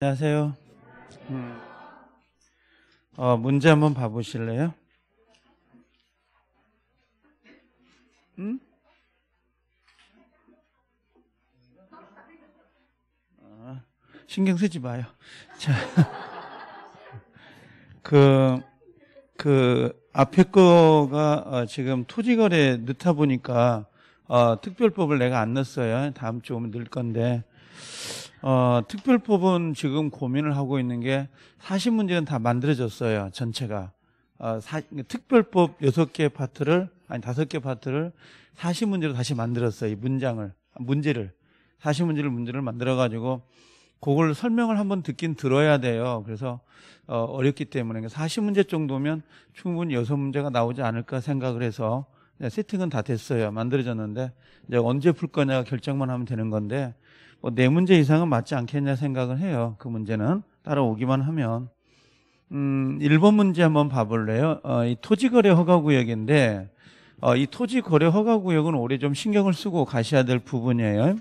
안녕하세요. 음. 어, 문제 한번 봐보실래요? 음? 아, 신경 쓰지 마요. 자, 그, 그, 앞에 거가 어, 지금 토지거래 넣다 보니까 어, 특별법을 내가 안 넣었어요. 다음 주 오면 넣을 건데. 어, 특별법은 지금 고민을 하고 있는 게 사실 문제는 다 만들어졌어요. 전체가. 어, 사, 특별법 6개 파트를, 아니 5개 파트를 사실 문제로 다시 만들었어요. 이 문장을, 문제를. 사실 문제를 문제를 만들어가지고 그걸 설명을 한번 듣긴 들어야 돼요. 그래서 어, 어렵기 때문에 그러니까 사실 문제 정도면 충분히 여섯 문제가 나오지 않을까 생각을 해서 세팅은 다 됐어요. 만들어졌는데 이제 언제 풀 거냐 결정만 하면 되는 건데 뭐네 문제 이상은 맞지 않겠냐 생각을 해요. 그 문제는 따라오기만 하면 음, 1번 문제 한번 봐볼래요? 어, 이 토지거래 허가구역인데 어, 이 토지거래 허가구역은 올해 좀 신경을 쓰고 가셔야 될 부분이에요.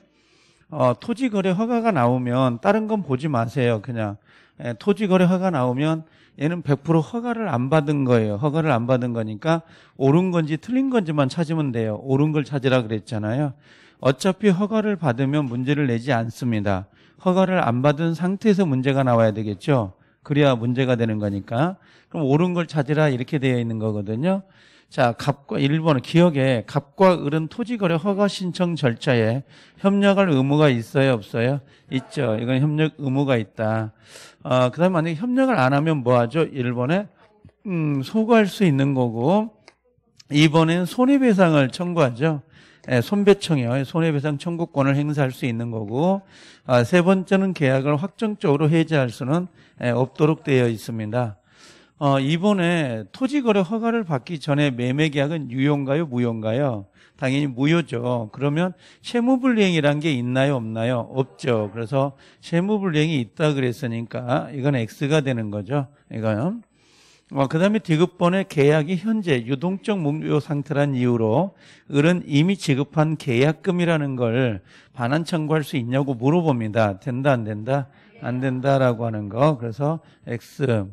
어, 토지거래 허가가 나오면 다른 건 보지 마세요. 그냥 예, 토지거래 허가 나오면 얘는 100% 허가를 안 받은 거예요. 허가를 안 받은 거니까 옳은 건지 틀린 건지만 찾으면 돼요. 옳은 걸 찾으라 그랬잖아요. 어차피 허가를 받으면 문제를 내지 않습니다. 허가를 안 받은 상태에서 문제가 나와야 되겠죠. 그래야 문제가 되는 거니까. 그럼 옳은 걸 찾으라 이렇게 되어 있는 거거든요. 자, 갑과 1번 기억에 갑과 을은 토지거래 허가 신청 절차에 협력할 의무가 있어요, 없어요? 있죠. 이건 협력 의무가 있다. 어, 그다음에 만약에 협력을 안 하면 뭐 하죠? 1번에 음, 소구할 수 있는 거고 2번엔 손해배상을 청구하죠. 예, 손배청이요. 손해배상 청구권을 행사할 수 있는 거고 아, 세 번째는 계약을 확정적으로 해제할 수는 예, 없도록 되어 있습니다. 어, 이번에 토지거래 허가를 받기 전에 매매계약은 유효인가요? 무효인가요? 당연히 무효죠. 그러면 채무불이행이란 게 있나요? 없나요? 없죠. 그래서 채무불이행이 있다 그랬으니까 이건 X가 되는 거죠. 이거요. 어, 그 다음에 디귿번의 계약이 현재 유동적 목표 상태란 이유로 을은 이미 지급한 계약금이라는 걸 반환 청구할 수 있냐고 물어봅니다. 된다 안 된다? 안 된다라고 하는 거. 그래서 X.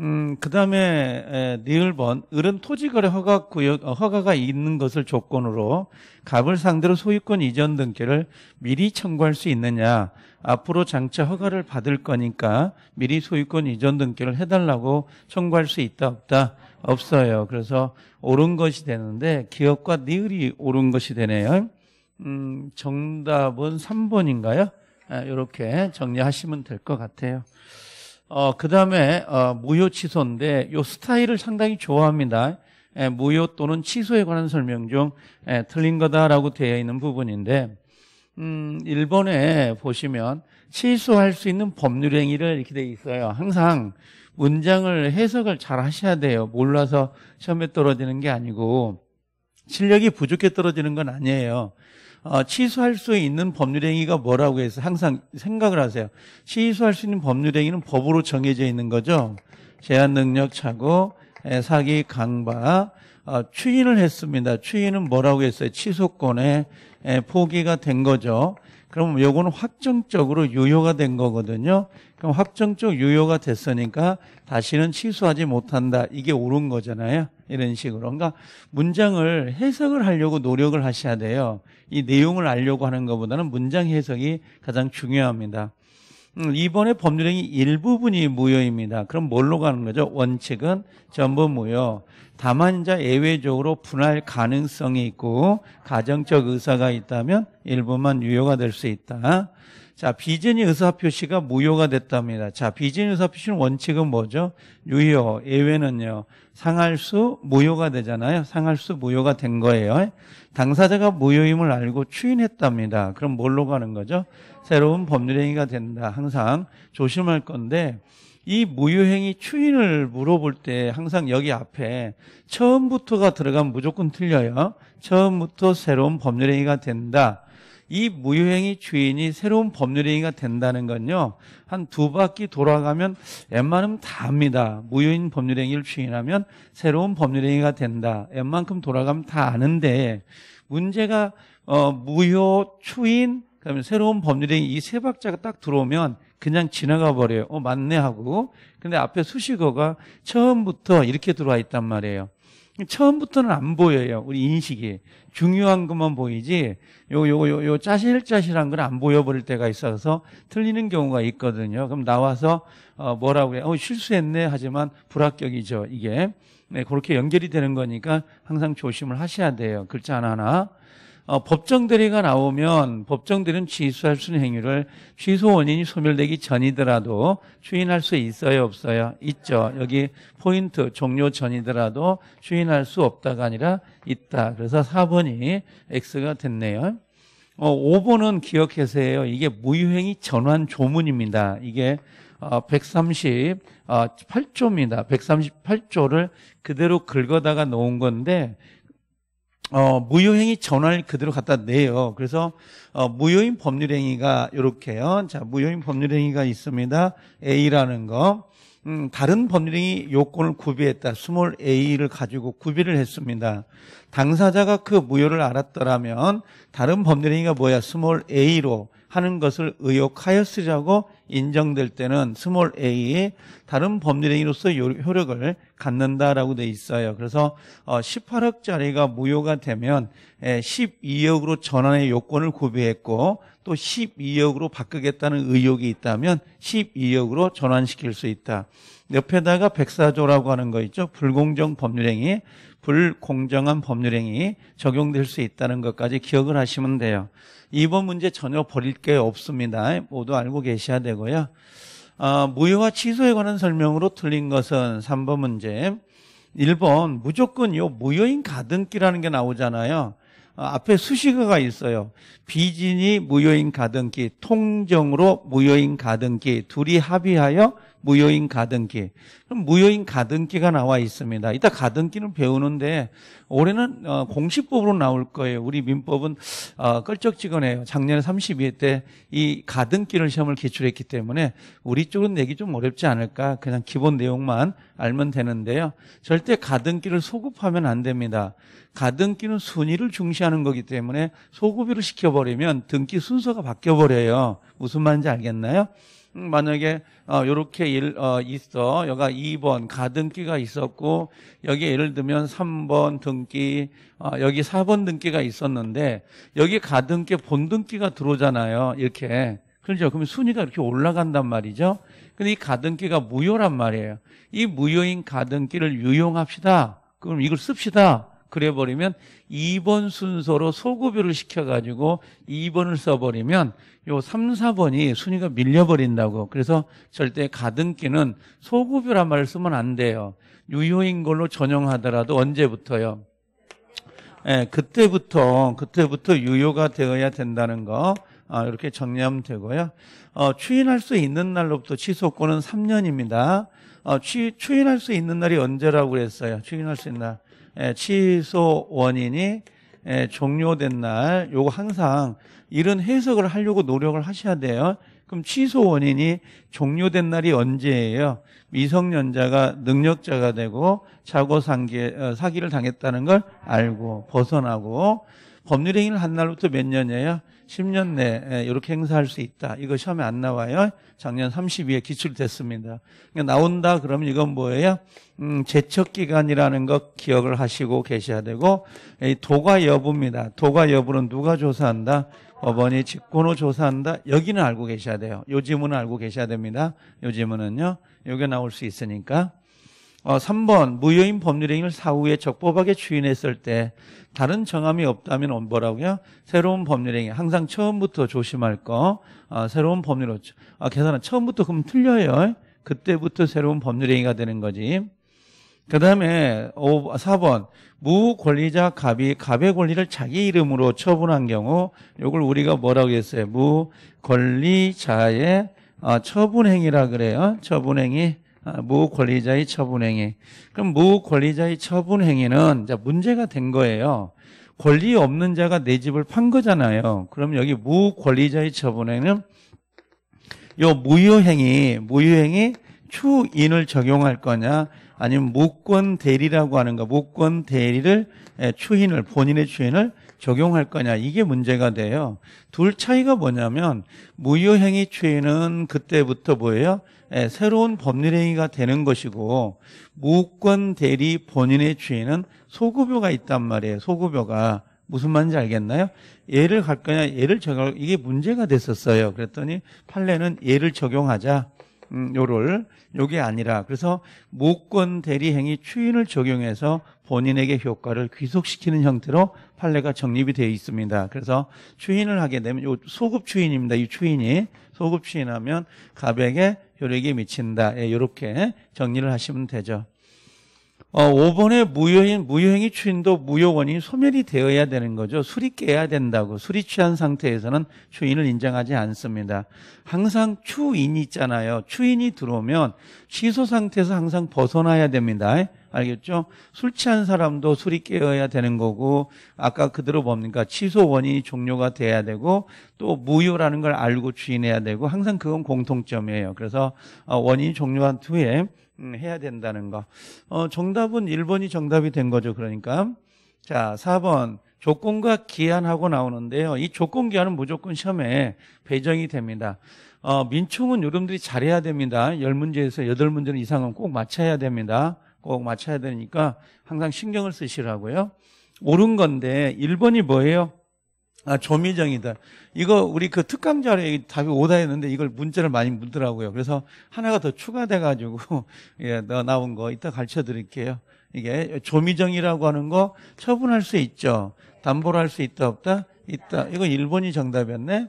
음, 그 다음에, 니을 번, 을은 토지거래 허가구역, 어, 허가가 있는 것을 조건으로 갑을 상대로 소유권 이전 등기를 미리 청구할 수 있느냐. 앞으로 장차 허가를 받을 거니까 미리 소유권 이전 등기를 해달라고 청구할 수 있다, 없다? 없어요. 그래서 옳은 것이 되는데 기업과 니을이 옳은 것이 되네요. 음, 정답은 3번인가요? 이렇게 정리하시면 될 것 같아요. 어, 그 다음에, 어, 무효 취소인데, 요 스타일을 상당히 좋아합니다. 에, 예, 무효 또는 취소에 관한 설명 중, 에, 예, 틀린 거다라고 되어 있는 부분인데, 음, 일본에 보시면, 취소할 수 있는 법률행위를 이렇게 되어 있어요. 항상 문장을 해석을 잘 하셔야 돼요. 몰라서 시험에 떨어지는 게 아니고, 실력이 부족해 떨어지는 건 아니에요. 어, 취소할 수 있는 법률행위가 뭐라고 해서 항상 생각을 하세요. 취소할 수 있는 법률행위는 법으로 정해져 있는 거죠. 제한능력 착오, 예, 사기 강박, 어, 추인을 했습니다. 추인은 뭐라고 했어요? 취소권에 예, 포기가 된 거죠. 그럼 요거는 확정적으로 유효가 된 거거든요. 그럼 확정적 유효가 됐으니까 다시는 취소하지 못한다. 이게 옳은 거잖아요. 이런 식으로. 그러니까 문장을 해석을 하려고 노력을 하셔야 돼요. 이 내용을 알려고 하는 것보다는 문장 해석이 가장 중요합니다. 음, 이번에 법률행위 일부분이 무효입니다. 그럼 뭘로 가는 거죠? 원칙은 전부 무효. 다만자 예외적으로 분할 가능성이 있고 가정적 의사가 있다면 일부만 유효가 될 수 있다. 자, 비전이 의사표시가 무효가 됐답니다. 자, 비전 의사표시는 원칙은 뭐죠? 유효, 예외는요. 상할수 무효가 되잖아요. 상할수 무효가 된 거예요. 당사자가 무효임을 알고 추인했답니다. 그럼 뭘로 가는 거죠? 새로운 법률행위가 된다. 항상 조심할 건데 이 무효행위 추인을 물어볼 때 항상 여기 앞에 처음부터가 들어가면 무조건 틀려요. 처음부터 새로운 법률행위가 된다. 이 무효행위 주인이 새로운 법률행위가 된다는 건요. 한 두 바퀴 돌아가면 웬만하면 다 합니다. 무효인 법률행위를 주인하면 새로운 법률행위가 된다. 웬만큼 돌아가면 다 아는데 문제가 어, 무효, 추인, 그다음에 새로운 법률행위 이 세 박자가 딱 들어오면 그냥 지나가 버려요. 어, 맞네 하고. 근데 앞에 수식어가 처음부터 이렇게 들어와 있단 말이에요. 처음부터는 안 보여요. 우리 인식이. 중요한 것만 보이지, 요, 요, 요, 요 짜실짜실한 걸 안 보여버릴 때가 있어서 틀리는 경우가 있거든요. 그럼 나와서, 어, 뭐라고 해? 어, 실수했네. 하지만 불합격이죠. 이게. 네, 그렇게 연결이 되는 거니까 항상 조심을 하셔야 돼요. 글자 하나하나. 어, 법정 대리가 나오면 법정 대리는 취소할 수 있는 행위를 취소 원인이 소멸되기 전이더라도 추인할 수 있어요 없어요 있죠 여기 포인트 종료 전이더라도 추인할 수 없다가 아니라 있다 그래서 4번이 X가 됐네요 어, 5번은 기억하세요 이게 무유행위 전환 조문입니다 이게 어, 138조입니다 어, 138조를 그대로 긁어다가 놓은 건데 어, 무효행위 전환을 그대로 갖다 내요. 그래서 어, 무효인 법률행위가 이렇게요. 자, 무효인 법률행위가 있습니다. A라는 거. 음, 다른 법률행위 요건을 구비했다. 스몰 A를 가지고 구비를 했습니다. 당사자가 그 무효를 알았더라면 다른 법률행위가 뭐야? 스몰 A로 하는 것을 의혹하였으라고 인정될 때는 스몰 a의 다른 법률 행위로서 효력을 갖는다라고 돼 있어요. 그래서 18억짜리가 어, 무효가 되면 12억으로 전환의 요건을 구비했고 또 12억으로 바꾸겠다는 의혹이 있다면 12억으로 전환시킬 수 있다. 옆에다가 백사조라고 하는 거 있죠. 불공정 법률행위, 불공정한 법률행위 적용될 수 있다는 것까지 기억을 하시면 돼요. 2번 문제 전혀 버릴 게 없습니다. 모두 알고 계셔야 되고요. 아, 무효와 취소에 관한 설명으로 틀린 것은 3번 문제. 1번 무조건 요 무효인 가등기라는 게 나오잖아요. 어, 앞에 수식어가 있어요. 비진이 무효인 가등기, 통정으로 무효인 가등기 둘이 합의하여 무효인 가등기. 그럼 무효인 가등기가 나와 있습니다. 이따 가등기는 배우는데 올해는 어, 공식법으로 나올 거예요. 우리 민법은 어, 끌적지근해요. 작년에 32회 때 이 가등기를 시험을 기출했기 때문에 우리 쪽은 내기 좀 어렵지 않을까. 그냥 기본 내용만 알면 되는데요. 절대 가등기를 소급하면 안 됩니다. 가등기는 순위를 중시하는 거기 때문에 소급을 시켜버리면 등기 순서가 바뀌어버려요. 무슨 말인지 알겠나요? 만약에 어, 요렇게 일, 어, 있어 여기가 2번 가등기가 있었고 여기 예를 들면 3번 등기 어, 여기 4번 등기가 있었는데 여기 가등기 본등기가 들어오잖아요 이렇게 그렇죠 그럼 순위가 이렇게 올라간단 말이죠 근데 이 가등기가 무효란 말이에요 이 무효인 가등기를 유용합시다 그럼 이걸 씁시다 그래버리면 2번 순서로 소급유를 시켜가지고 2번을 써버리면 요 3, 4번이 순위가 밀려버린다고. 그래서 절대 가등기는 소급유란 말을 쓰면 안 돼요. 유효인 걸로 전용하더라도 언제부터요? 예, 그때부터, 그때부터 유효가 되어야 된다는 거. 아, 이렇게 정리하면 되고요. 어, 추인할 수 있는 날로부터 취소권은 3년입니다. 어, 추인할 수 있는 날이 언제라고 그랬어요? 추인할 수 있는 날. 예, 취소 원인이 예, 종료된 날 요거 항상 이런 해석을 하려고 노력을 하셔야 돼요. 그럼 취소 원인이 종료된 날이 언제예요? 미성년자가 능력자가 되고 자고 상계, 어, 사기를 당했다는 걸 알고 벗어나고 법률 행위를 한 날부터 몇 년이에요? 10년 내 이렇게 행사할 수 있다. 이거 시험에 안 나와요. 작년 32에 기출됐습니다. 그러니까 나온다 그러면 이건 뭐예요? 음, 제척 기간이라는 것 기억을 하시고 계셔야 되고 도가 여부입니다. 도가 여부는 누가 조사한다? 법원이 직권으로 조사한다. 여기는 알고 계셔야 돼요. 요 지문은 알고 계셔야 됩니다. 요 지문은요. 요게 나올 수 있으니까. 어, 3번 무효인 법률행위를 사후에 적법하게 추인했을 때 다른 정함이 없다면 뭐라고요? 새로운 법률행위 항상 처음부터 조심할 거 어, 새로운 법률로 아, 계산은 처음부터 그럼 틀려요 그때부터 새로운 법률행위가 되는 거지 그 다음에 4번 무권리자 갑이 갑의 권리를 자기 이름으로 처분한 경우 이걸 우리가 뭐라고 했어요? 무권리자의 어, 처분행위라 그래요 처분행위 아, 무권리자의 처분행위. 그럼 무권리자의 처분행위는 문제가 된 거예요. 권리 없는 자가 내 집을 판 거잖아요. 그럼 여기 무권리자의 처분행위는요 무효행위, 무효행위 추인을 적용할 거냐, 아니면 무권 대리라고 하는가, 무권 대리를 예, 추인을 본인의 추인을 적용할 거냐 이게 문제가 돼요. 둘 차이가 뭐냐면 무효행위 추인은 그때부터 뭐예요? 예, 새로운 법률행위가 되는 것이고 무권 대리 본인의 주인은 소급료가 있단 말이에요. 소급료가 무슨 말인지 알겠나요? 예를 갈 거냐 예를 적용 이게 문제가 됐었어요. 그랬더니 판례는 예를 적용하자. 음, 요를 요게 아니라 그래서 무권 대리 행위 추인을 적용해서 본인에게 효과를 귀속시키는 형태로 판례가 정립이 되어 있습니다. 그래서 추인을 하게 되면 요 소급 추인입니다. 이 추인이 소급시인하면 갑에게 효력이 미친다. 예, 이렇게 정리를 하시면 되죠. 어, 5번의 무효인, 무효행위 추인도 무효원이 소멸이 되어야 되는 거죠. 술이 깨야 된다고. 술이 취한 상태에서는 추인을 인정하지 않습니다. 항상 추인이 있잖아요. 추인이 들어오면 취소 상태에서 항상 벗어나야 됩니다. 알겠죠? 술 취한 사람도 술이 깨어야 되는 거고 아까 그대로 뭡니까? 취소 원인이 종료가 돼야 되고 또 무효라는 걸 알고 추인해야 되고 항상 그건 공통점이에요. 그래서 어, 원인이 종료한 후에 음, 해야 된다는 거. 어, 정답은 1번이 정답이 된 거죠. 그러니까 자, 4번. 조건과 기한하고 나오는데요. 이 조건 기한은 무조건 시험에 배정이 됩니다. 어, 민총은 여러분들이 잘해야 됩니다. 1 0문제에서8 문제는 이상은 꼭 맞춰야 됩니다. 꼭 맞춰야 되니까 항상 신경을 쓰시라고요. 옳은 건데 1번이 뭐예요? 아, 조미정이다. 이거 우리 그 특강 자료에 답이 오다 했는데 이걸 문자를 많이 묻더라고요. 그래서 하나가 더 추가돼 가지고 예, 너 나온 거 이따 가르쳐 드릴게요. 이게 조미정이라고 하는 거 처분할 수 있죠. 담보를 할 수 있다 없다? 있다. 이거 1번이 정답이었네.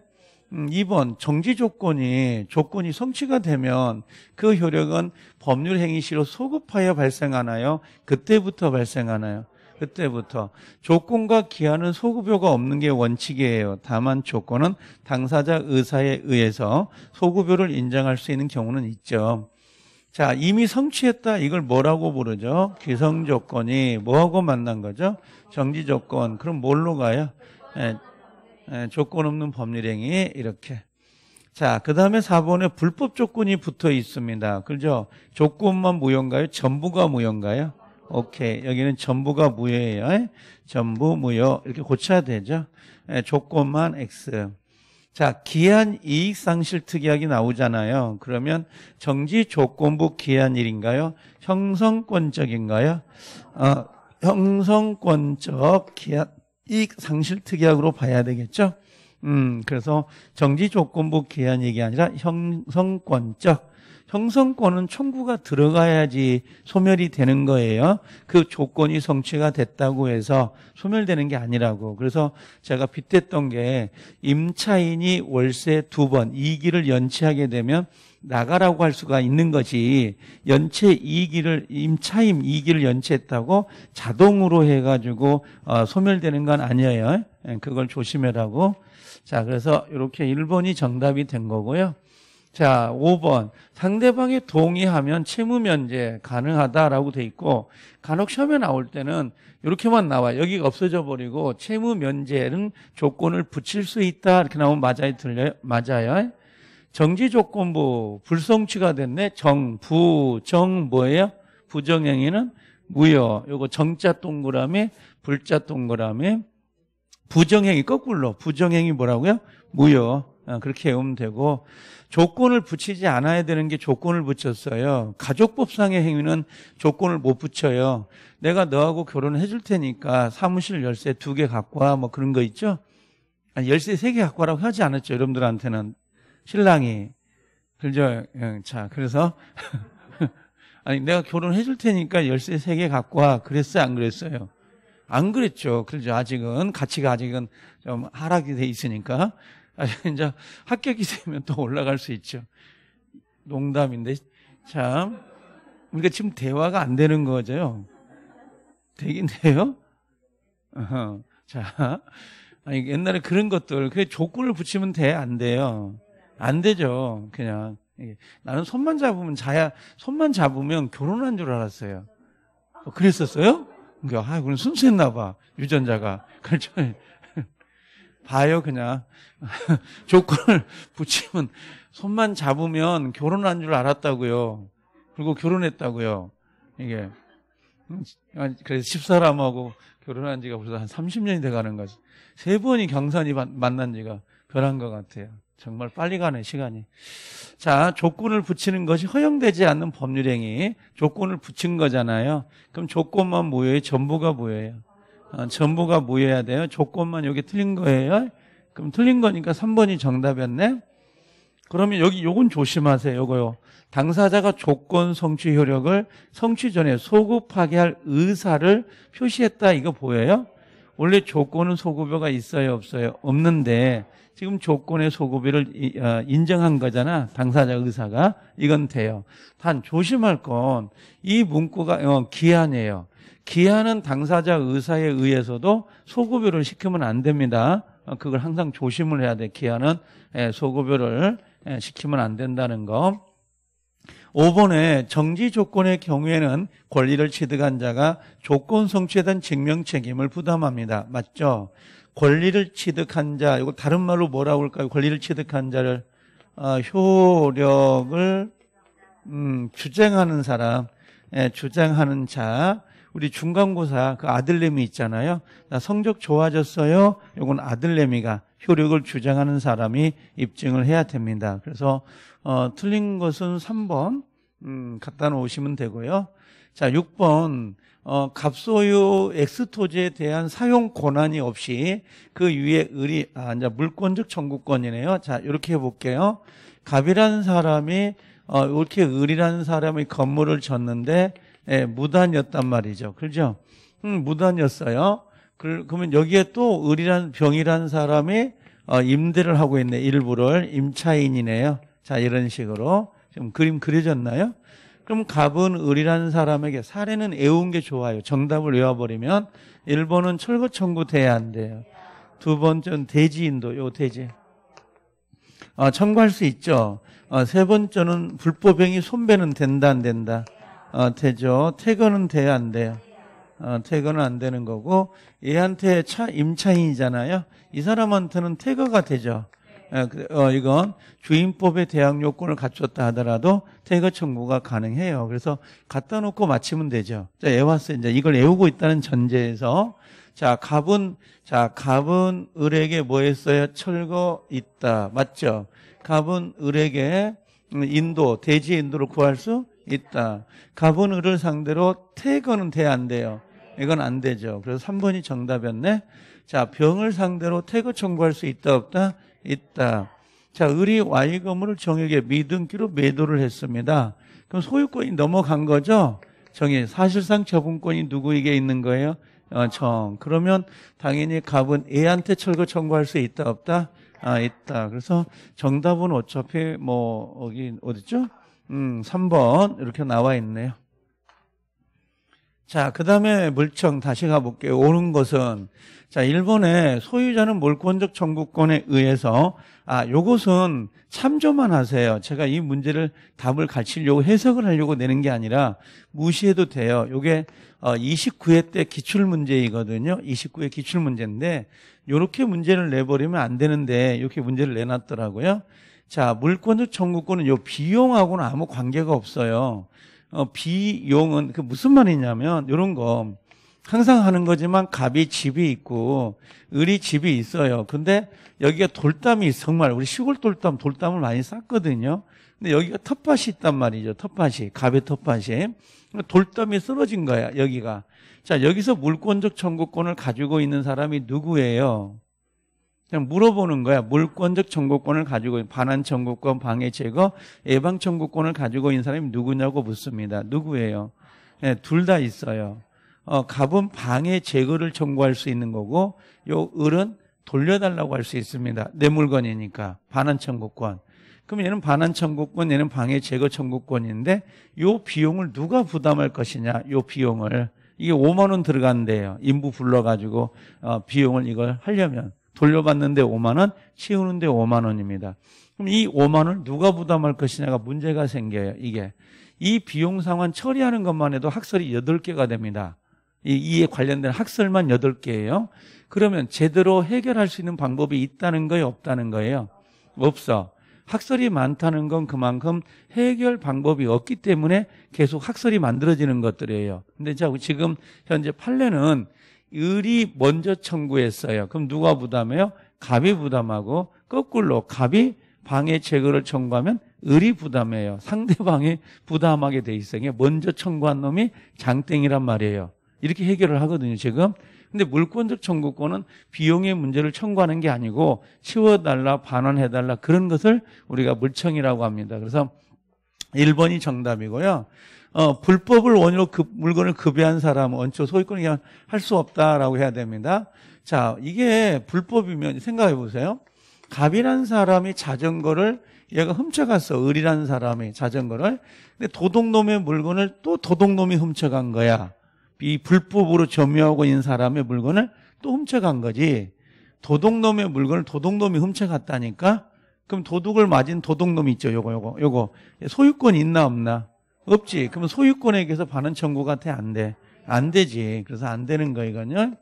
음, 2번 정지 조건이 조건이 성취가 되면 그 효력은 법률 행위시로 소급하여 발생하나요? 그때부터 발생하나요? 그때부터 조건과 기한은 소급효가 없는 게 원칙이에요. 다만 조건은 당사자 의사에 의해서 소급효를 인정할 수 있는 경우는 있죠. 자, 이미 성취했다. 이걸 뭐라고 부르죠? 기성 조건이 뭐하고 만난 거죠? 정지 조건. 그럼 뭘로 가요? 네. 예, 조건 없는 법률행위 이렇게. 자, 그 다음에 4번에 불법 조건이 붙어 있습니다. 그죠? 조건만 무효인가요? 전부가 무효인가요? 오케이. 여기는 전부가 무효예요. 에? 예? 전부 무효. 이렇게 고쳐야 되죠? 에, 예, 조건만 X. 자, 기한 이익 상실 특약이 나오잖아요. 그러면 정지 조건부 기한 일인가요? 형성권적인가요? 어, 형성권적 기한 이익 상실 특약으로 봐야 되겠죠. 음, 그래서 정지 조건부 기한 얘기 아니라 형성권적 형성권은 청구가 들어가야지 소멸이 되는 거예요. 그 조건이 성취가 됐다고 해서 소멸되는 게 아니라고. 그래서 제가 빗댔던 게 임차인이 월세 두 번 이기를 연체하게 되면 나가라고 할 수가 있는 거지 연체 이기를 임차임 이기를 연체했다고 자동으로 해가지고 어, 소멸되는 건 아니에요. 예, 그걸 조심해라고. 자, 그래서 이렇게 1번이 정답이 된 거고요. 자, 5번. 상대방이 동의하면 채무 면제 가능하다라고 돼 있고 간혹 시험에 나올 때는 이렇게만 나와. 여기가 없어져 버리고 채무 면제는 조건을 붙일 수 있다. 이렇게 나오면 맞아요. 들려요? 맞아요. 정지 조건부 뭐 불성취가 됐네. 정, 부, 정 뭐예요? 부정행위는 무효. 요거 정자 동그라미, 불자 동그라미. 부정행위 거꾸로. 부정행위 뭐라고요? 무효. 아, 그렇게 외우면 되고 조건을 붙이지 않아야 되는 게 조건을 붙였어요. 가족법상의 행위는 조건을 못 붙여요. 내가 너하고 결혼을 해줄 테니까 사무실 열쇠 두 개 갖고 와 뭐 그런 거 있죠? 아니, 열쇠 세 개 갖고 와라고 하지 않았죠. 여러분들한테는 신랑이 그죠? 예, 자 그래서 아니 내가 결혼해 줄 테니까 열쇠 세 개 갖고 와 그랬어요 안 그랬어요? 안 그랬죠. 그죠? 아직은 가치가 아직은 좀 하락이 돼 있으니까 아직 이제 합격이 되면 또 올라갈 수 있죠. 농담인데 참 우리가 그러니까 지금 대화가 안 되는 거죠. 되긴 돼요. 자, 아니 옛날에 그런 것들 그 조건을 붙이면 돼 안 돼요. 안 되죠. 그냥 나는 손만 잡으면 자야 손만 잡으면 결혼한 줄 알았어요. 어, 그랬었어요? 그러니까 아, 그럼 순수했나 봐 유전자가 그렇죠. 봐요 그냥 조건을 붙이면 손만 잡으면 결혼한 줄 알았다고요. 그리고 결혼했다고요. 이게 음, 그래서 십사람하고 결혼한 지가 벌써 한 30년이 돼 가는 거지. 세 번이 경산이 만난 지가 변한 것 같아요. 정말 빨리 가는 시간이. 자, 조건을 붙이는 것이 허용되지 않는 법률행위. 조건을 붙인 거잖아요. 그럼 조건만 뭐예요? 전부가 뭐예요? 아, 어, 전부가 뭐여야 돼요? 조건만 여기 틀린 거예요? 그럼 틀린 거니까 3번이 정답이었네? 그러면 여기 요건 조심하세요. 요거요. 당사자가 조건 성취 효력을 성취 전에 소급하게 할 의사를 표시했다. 이거 보여요? 원래 조건은 소급여가 있어요 없어요 없는데 지금 조건의 소급여를 어, 인정한 거잖아 당사자 의사가 이건 돼요 단 조심할 건 이 문구가 어, 기한이에요 기한은 당사자 의사에 의해서도 소급여를 시키면 안 됩니다 어, 그걸 항상 조심을 해야 돼 기한은 예, 소급여를 예, 시키면 안 된다는 거 5번에 정지 조건의 경우에는 권리를 취득한 자가 조건 성취에 대한 증명 책임을 부담합니다. 맞죠? 권리를 취득한 자, 이거 다른 말로 뭐라고 할까요? 권리를 취득한 자를 어, 효력을 음, 주장하는 사람, 예, 주장하는 자, 우리 중간고사 그 아들내미 있잖아요. 나 성적 좋아졌어요. 이건 아들내미가 효력을 주장하는 사람이 입증을 해야 됩니다. 그래서 어, 틀린 것은 3번 음, 갖다 놓으시면 되고요. 자, 6번 어, 갑소유 엑스토지에 대한 사용 권한이 없이 그 위에 의리 아, 이제 물권적 청구권이네요. 자, 이렇게 해볼게요. 갑이라는 사람이 어, 이렇게 을이라는 사람이 건물을 졌는데 예, 무단이었단 말이죠. 그죠? 음, 무단이었어요. 그, 러면 여기에 또 을이라는 병이라는 사람이 어, 임대를 하고 있네. 일부를 임차인이네요. 자, 이런 식으로 지금 그림 그려졌나요? 그럼 갑은 을이라는 사람에게 사례는 외운 게 좋아요. 정답을 외워버리면 1번은 철거청구 돼안 돼요. 두 번째는 대지인도, 요 대지. 어, 청구할 수 있죠. 어, 세 번째는 불법행위 손배는 된다, 안 된다. 어, 되죠. 퇴거는 돼야 안 돼요. 어, 퇴거는 안 되는 거고, 얘한테 차 임차인이잖아요. 이 사람한테는 퇴거가 되죠. 어, 어, 이건 주임법의 대항 요건을 갖췄다 하더라도 퇴거 청구가 가능해요. 그래서 갖다 놓고 마치면 되죠. 자, 애왔어 이제 이걸 애우고 있다는 전제에서 자, 갑은 자, 갑은 을에게 뭐 했어요? 철거 있다. 맞죠? 갑은 을에게 인도, 대지 인도를 구할 수 있다. 갑은 을을 상대로 퇴거는 돼안 돼요. 이건 안 되죠. 그래서 3번이 정답이었네. 자, 병을 상대로 퇴거 청구할 수 있다 없다? 있다. 자, 을이 y 물을 정액에 미등기로 매도를 했습니다. 그럼 소유권이 넘어간 거죠? 정액. 사실상 저분권이 누구에게 있는 거예요? 어, 정. 그러면 당연히 갑은 애한테 철거 청구할 수 있다, 없다? 아, 있다. 그래서 정답은 어차피 뭐, 어기 어딨죠? 음, 3번. 이렇게 나와 있네요. 자, 그 다음에 물청 다시 가볼게요. 오른 것은 자, 일본의 소유자는 몰권적 청구권에 의해서 아, 요것은 참조만 하세요. 제가 이 문제를 답을 갖추려고 해석을 하려고 내는 게 아니라 무시해도 돼요. 요게 어, 29회 때 기출 문제이거든요. 29회 기출 문제인데 요렇게 문제를 내버리면 안 되는데 이렇게 문제를 내놨더라고요. 자, 물권적 청구권은 요 비용하고는 아무 관계가 없어요. 어, 비용은 그 무슨 말이냐면 이런 거 항상 하는 거지만 갑이 집이 있고 을이 집이 있어요. 근데 여기가 돌담이 정말 우리 시골 돌담 돌담을 많이 쌌거든요. 근데 여기가 텃밭이 있단 말이죠. 텃밭이 갑의 텃밭이 돌담이 쓰러진 거야 여기가. 자 여기서 물권적 청구권을 가지고 있는 사람이 누구예요? 그냥 물어보는 거야. 물권적 청구권을 가지고 반환 청구권, 방해 제거, 예방 청구권을 가지고 있는 사람이 누구냐고 묻습니다. 누구예요? 네, 예, 둘 다 있어요. 어, 갑은 방해 제거를 청구할 수 있는 거고 요 을은 돌려달라고 할 수 있습니다. 내 물건이니까 반환 청구권. 그럼 얘는 반환 청구권, 얘는 방해 제거 청구권인데 요 비용을 누가 부담할 것이냐? 요 비용을 이게 5만 원 들어간대요. 인부 불러가지고 어, 비용을 이걸 하려면. 돌려받는데 5만 원, 치우는데 5만 원입니다. 그럼 이 5만 원을 누가 부담할 것이냐가 문제가 생겨요. 이게 이 비용 상환 처리하는 것만 해도 학설이 8개가 됩니다. 이에 관련된 학설만 8개예요. 그러면 제대로 해결할 수 있는 방법이 있다는 거예요, 없다는 거예요? 없어. 학설이 많다는 건 그만큼 해결 방법이 없기 때문에 계속 학설이 만들어지는 것들이에요. 근데 지금 현재 판례는 을이 먼저 청구했어요. 그럼 누가 부담해요? 갑이 부담하고 거꾸로 갑이 방해 제거를 청구하면 을이 부담해요. 상대방이 부담하게 돼 있어요. 먼저 청구한 놈이 장땡이란 말이에요. 이렇게 해결을 하거든요, 지금. 근데 물권적 청구권은 비용의 문제를 청구하는 게 아니고 치워달라, 반환해달라 그런 것을 우리가 물청이라고 합니다. 그래서 1번이 정답이고요. 어, 불법을 원인으로 급, 물건을 급여한 사람은 원초 소유권이 그냥 할 수 없다라고 해야 됩니다. 자, 이게 불법이면 생각해 보세요. 갑이란 사람이 자전거를 얘가 훔쳐갔어. 을이라는 사람이 자전거를. 근데 도둑놈의 물건을 또 도둑놈이 훔쳐간 거야. 이 불법으로 점유하고 있는 사람의 물건을 또 훔쳐간 거지. 도둑놈의 물건을 도둑놈이 훔쳐갔다니까? 그럼 도둑을 맞은 도둑놈 이 있죠. 요거, 요거, 요거. 소유권 있나 없나? 없지. 그러면 소유권에게서 반환 청구가 돼, 안 돼? 안 되지. 그래서 안 되는 거, 이거요그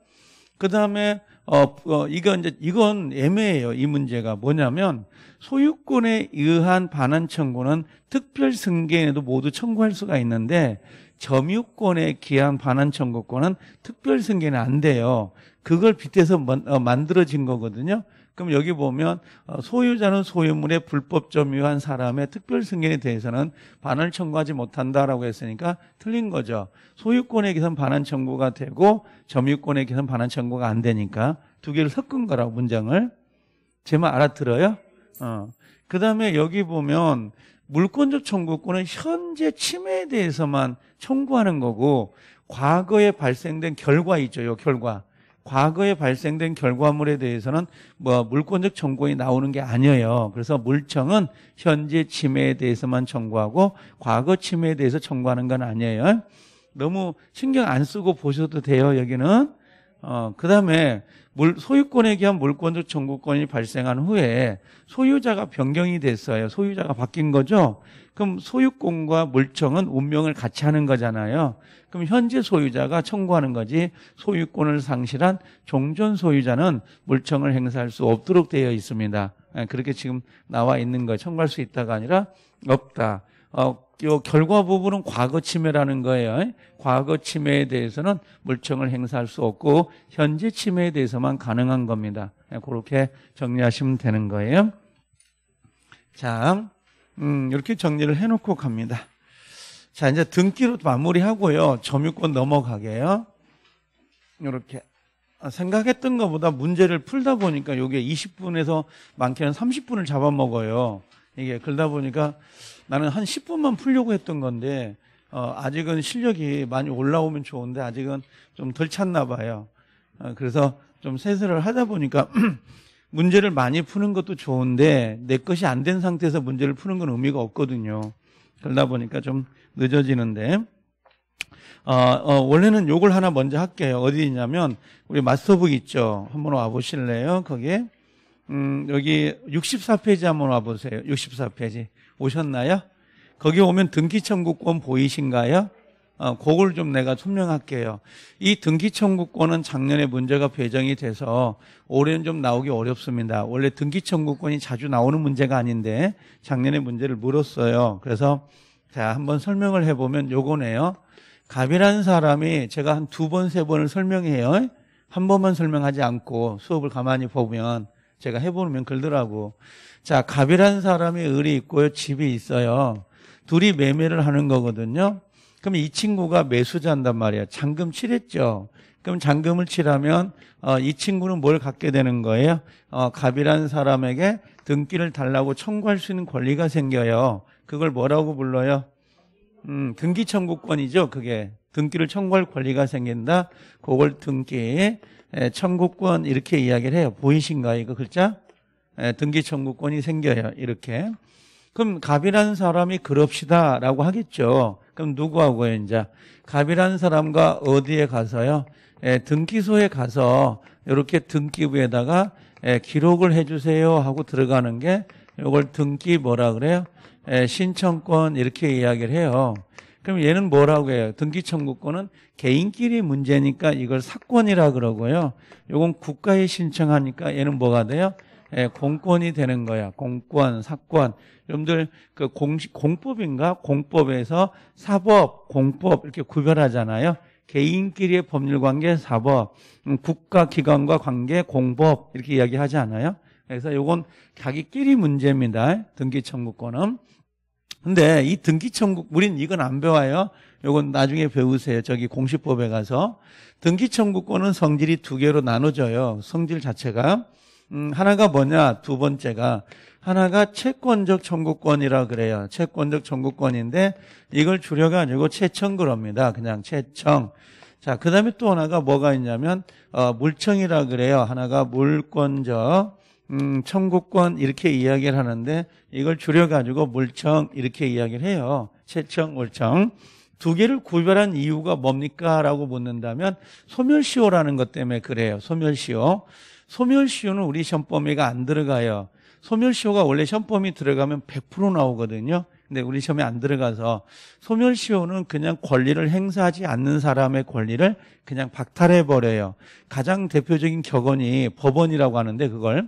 다음에, 어, 어, 이건 이제, 이건 애매해요. 이 문제가 뭐냐면, 소유권에 의한 반환 청구는 특별 승계에도 모두 청구할 수가 있는데, 점유권에 기한 반환 청구권은 특별 승계는 안 돼요. 그걸 빗대서 만, 뭐, 어, 만들어진 거거든요. 그럼 여기 보면 어, 소유자는 소유물의 불법 점유한 사람의 특별 승인에 대해서는 반환 청구하지 못한다라고 했으니까 틀린 거죠. 소유권에 계선 반환 청구가 되고 점유권에 계선 반환 청구가 안 되니까 두 개를 섞은 거라고 문장을 제 말 알아들어요? 어. 그다음에 여기 보면 물권적 청구권은 현재 침해에 대해서만 청구하는 거고 과거에 발생된 결과 있죠. 요 결과. 과거에 발생된 결과물에 대해서는 뭐 물권적 청구이 나오는 게 아니에요. 그래서 물청은 현재 침해에 대해서만 청구하고 과거 침해에 대해서 청구하는 건 아니에요. 너무 신경 안 쓰고 보셔도 돼요. 여기는 어, 그 다음에 소유권에 대한 물권적 청구권이 발생한 후에 소유자가 변경이 됐어요. 소유자가 바뀐 거죠. 그럼 소유권과 물청은 운명을 같이 하는 거잖아요. 그럼 현재 소유자가 청구하는 거지 소유권을 상실한 종전 소유자는 물청을 행사할 수 없도록 되어 있습니다. 예, 그렇게 지금 나와 있는 거 청구할 수 있다가 아니라 없다. 어, 요 결과 부분은 과거 침해라는 거예요. 예? 과거 침해에 대해서는 물청을 행사할 수 없고 현재 침해에 대해서만 가능한 겁니다. 예, 그렇게 정리하시면 되는 거예요. 자, 음, 이렇게 정리를 해놓고 갑니다. 자, 이제 등기로 마무리하고요. 점유권 넘어가게요. 이렇게. 아, 생각했던 것보다 문제를 풀다 보니까 이게 20분에서 많게는 30분을 잡아먹어요. 이게 그러다 보니까 나는 한 10분만 풀려고 했던 건데 어, 아직은 실력이 많이 올라오면 좋은데 아직은 좀 덜 찼나 봐요. 어, 그래서 좀 세수를 하다 보니까 문제를 많이 푸는 것도 좋은데 내 것이 안 된 상태에서 문제를 푸는 건 의미가 없거든요. 그러다 보니까 좀 늦어지는데 어, 어, 원래는 요걸 하나 먼저 할게요. 어디 있냐면 우리 마스터북 있죠. 한번 와 보실래요? 거기에 음, 여기 64페이지 한번 와 보세요. 64페이지 오셨나요? 거기 오면 등기청구권 보이신가요? 어, 그걸 좀 내가 설명할게요. 이 등기청구권은 작년에 문제가 배정이 돼서 올해는 좀 나오기 어렵습니다. 원래 등기청구권이 자주 나오는 문제가 아닌데 작년에 문제를 물었어요. 그래서 자 한번 설명을 해보면 요거네요. 갑이라는 사람이 제가 한 두 번, 세 번을 설명해요. 한 번만 설명하지 않고 수업을 가만히 보면 제가 해보면 글더라고. 자, 갑이라는 사람이 을이 있고요. 집이 있어요. 둘이 매매를 하는 거거든요. 그럼 이 친구가 매수자한단 말이야. 잔금 칠했죠. 그럼 잔금을 칠하면 어, 이 친구는 뭘 갖게 되는 거예요? 어, 갑이라는 사람에게 등기를 달라고 청구할 수 있는 권리가 생겨요. 그걸 뭐라고 불러요? 음, 등기 청구권이죠. 그게 등기를 청구할 권리가 생긴다. 그걸 등기 청구권 이렇게 이야기를 해요. 보이신가요? 이거 글자? 등기 청구권이 생겨요. 이렇게. 그럼 갑이라는 사람이 그럽시다라고 하겠죠. 그럼 누구하고요, 이제? 갑이라는 사람과 어디에 가서요? 예, 등기소에 가서 이렇게 등기부에다가 예, 기록을 해주세요 하고 들어가는 게 이걸 등기 뭐라 그래요? 예, 신청권 이렇게 이야기를 해요. 그럼 얘는 뭐라고 해요? 등기청구권은 개인끼리 문제니까 이걸 사건이라 그러고요. 이건 국가에 신청하니까 얘는 뭐가 돼요? 예, 공권이 되는 거야. 공권, 사권. 여러분들 그 공식 공법인가? 공법에서 사법, 공법 이렇게 구별하잖아요. 개인끼리의 법률 관계 사법, 음, 국가 기관과 관계 공법 이렇게 이야기하지 않아요? 그래서 이건 자기끼리 문제입니다. 등기 청구권은. 근데 이 등기 청구 우린 이건 안 배워요. 요건 나중에 배우세요. 저기 공시법에 가서 등기 청구권은 성질이 두 개로 나눠져요. 성질 자체가 음, 하나가 뭐냐? 두 번째가 하나가 채권적 청구권이라 그래요. 채권적 청구권인데 이걸 줄여가지고 채청 그럽니다. 그냥 채청. 자, 그 다음에 또 하나가 뭐가 있냐면 어, 물청이라 그래요. 하나가 물권적 음, 청구권 이렇게 이야기를 하는데 이걸 줄여가지고 물청 이렇게 이야기를 해요. 채청, 물청. 두 개를 구별한 이유가 뭡니까? 라고 묻는다면 소멸시효라는 것 때문에 그래요. 소멸시효. 소멸시효는 우리 시험 범위가 안 들어가요. 소멸시효가 원래 시험 범위 들어가면 100% 나오거든요. 근데 우리 시험에 안 들어가서 소멸시효는 그냥 권리를 행사하지 않는 사람의 권리를 그냥 박탈해 버려요. 가장 대표적인 격언이 법원이라고 하는데 그걸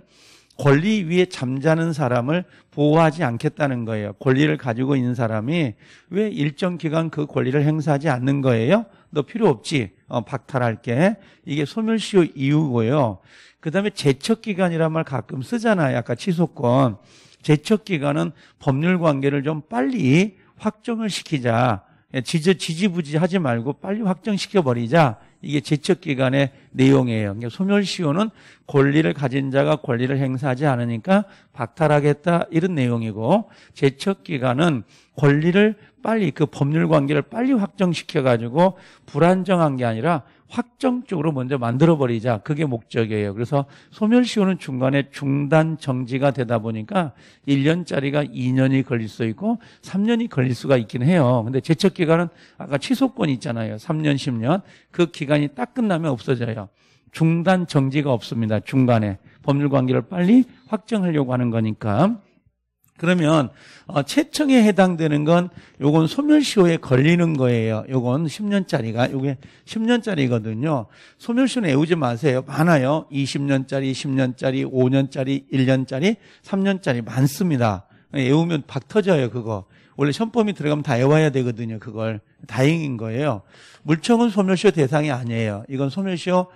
권리 위에 잠자는 사람을 보호하지 않겠다는 거예요. 권리를 가지고 있는 사람이 왜 일정 기간 그 권리를 행사하지 않는 거예요? 너 필요 없지. 어, 박탈할게. 이게 소멸시효 이유고요. 그 다음에 제척기간이란 말 가끔 쓰잖아요. 아까 취소권. 제척기간은 법률 관계를 좀 빨리 확정을 시키자. 예, 지저 지지부지 하지 말고 빨리 확정시켜버리자. 이게 제척기간의 내용이에요. 그러니까 소멸시효는 권리를 가진 자가 권리를 행사하지 않으니까 박탈하겠다. 이런 내용이고, 제척기간은 권리를 빨리, 그 법률 관계를 빨리 확정시켜가지고 불안정한 게 아니라 확정적으로 먼저 만들어버리자. 그게 목적이에요. 그래서 소멸시효는 중간에 중단 정지가 되다 보니까 1년짜리가 2년이 걸릴 수 있고 3년이 걸릴 수가 있긴 해요. 근데 제척기간은 아까 취소권이 있잖아요. 3년, 10년. 그 기간이 딱 끝나면 없어져요. 중단 정지가 없습니다. 중간에. 법률 관계를 빨리 확정하려고 하는 거니까. 그러면 어, 채청에 해당되는 건 요건 소멸시효에 걸리는 거예요. 요건 10년짜리가 요게 10년짜리거든요. 소멸시효는 외우지 마세요. 많아요. 20년짜리, 10년짜리, 5년짜리, 1년짜리, 3년짜리 많습니다. 외우면 박 터져요, 그거. 원래 현범이 들어가면 다 외워야 되거든요, 그걸. 다행인 거예요. 물청은 소멸시효 대상이 아니에요. 이건 소멸시효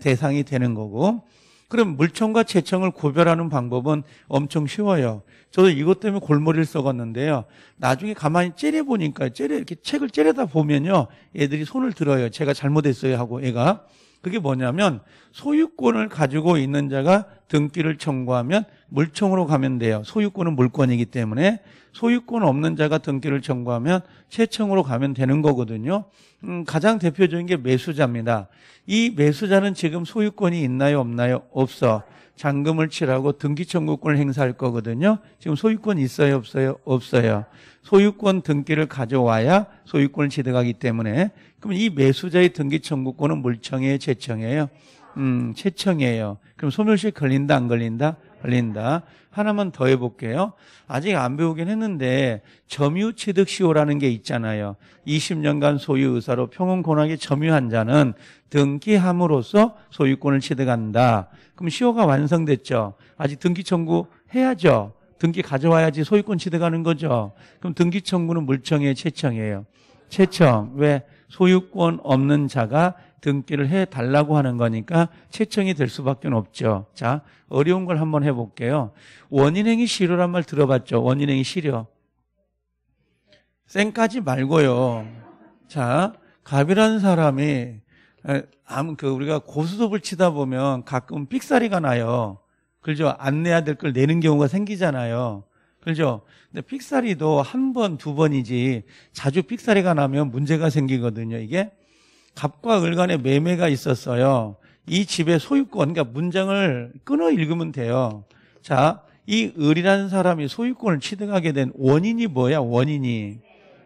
대상이 되는 거고. 그럼 물청과 재청을 구별하는 방법은 엄청 쉬워요. 저도 이것 때문에 골머리를 썩었는데요. 나중에 가만히 째려 보니까 째려 이렇게 책을 째려다 보면요. 애들이 손을 들어요. 제가 잘못했어요 하고 애가 그게 뭐냐면 소유권을 가지고 있는 자가 등기를 청구하면 물청으로 가면 돼요. 소유권은 물권이기 때문에 소유권 없는 자가 등기를 청구하면 채청으로 가면 되는 거거든요. 음, 가장 대표적인 게 매수자입니다. 이 매수자는 지금 소유권이 있나요, 없나요? 없어. 잔금을 치라고 등기청구권을 행사할 거거든요. 지금 소유권 있어요, 없어요? 없어요. 소유권 등기를 가져와야 소유권을 취득하기 때문에 그러면이 매수자의 등기청구권은 물청이에요, 채청이에요? 음, 채청이에요. 그럼 소멸시 걸린다, 안 걸린다? 걸린다. 하나만 더 해볼게요. 아직 안 배우긴 했는데 점유취득시효라는 게 있잖아요. 20년간 소유 의사로 평온 권하게 점유한 자는 등기함으로써 소유권을 취득한다. 그럼 시효가 완성됐죠. 아직 등기 청구 해야죠. 등기 가져와야지 소유권 취득하는 거죠. 그럼 등기 청구는 물청의 채청이에요. 채청 왜 소유권 없는 자가 등기를 해 달라고 하는 거니까 채청이 될 수밖에 없죠. 자, 어려운 걸 한번 해 볼게요. 원인행위 실효란 말 들어봤죠. 원인행위 실효. 쌩까지 말고요. 자, 갑이라는 사람이 아무 그 우리가 고수톱을 치다 보면 가끔 삑사리가 나요. 그죠? 안 내야 될 걸 내는 경우가 생기잖아요. 그죠? 근데 삑사리도 한 번, 두 번이지 자주 삑사리가 나면 문제가 생기거든요. 이게 갑과 을 간의 매매가 있었어요. 이 집의 소유권, 그러니까 문장을 끊어 읽으면 돼요. 자, 이 을이라는 사람이 소유권을 취득하게 된 원인이 뭐야? 원인이.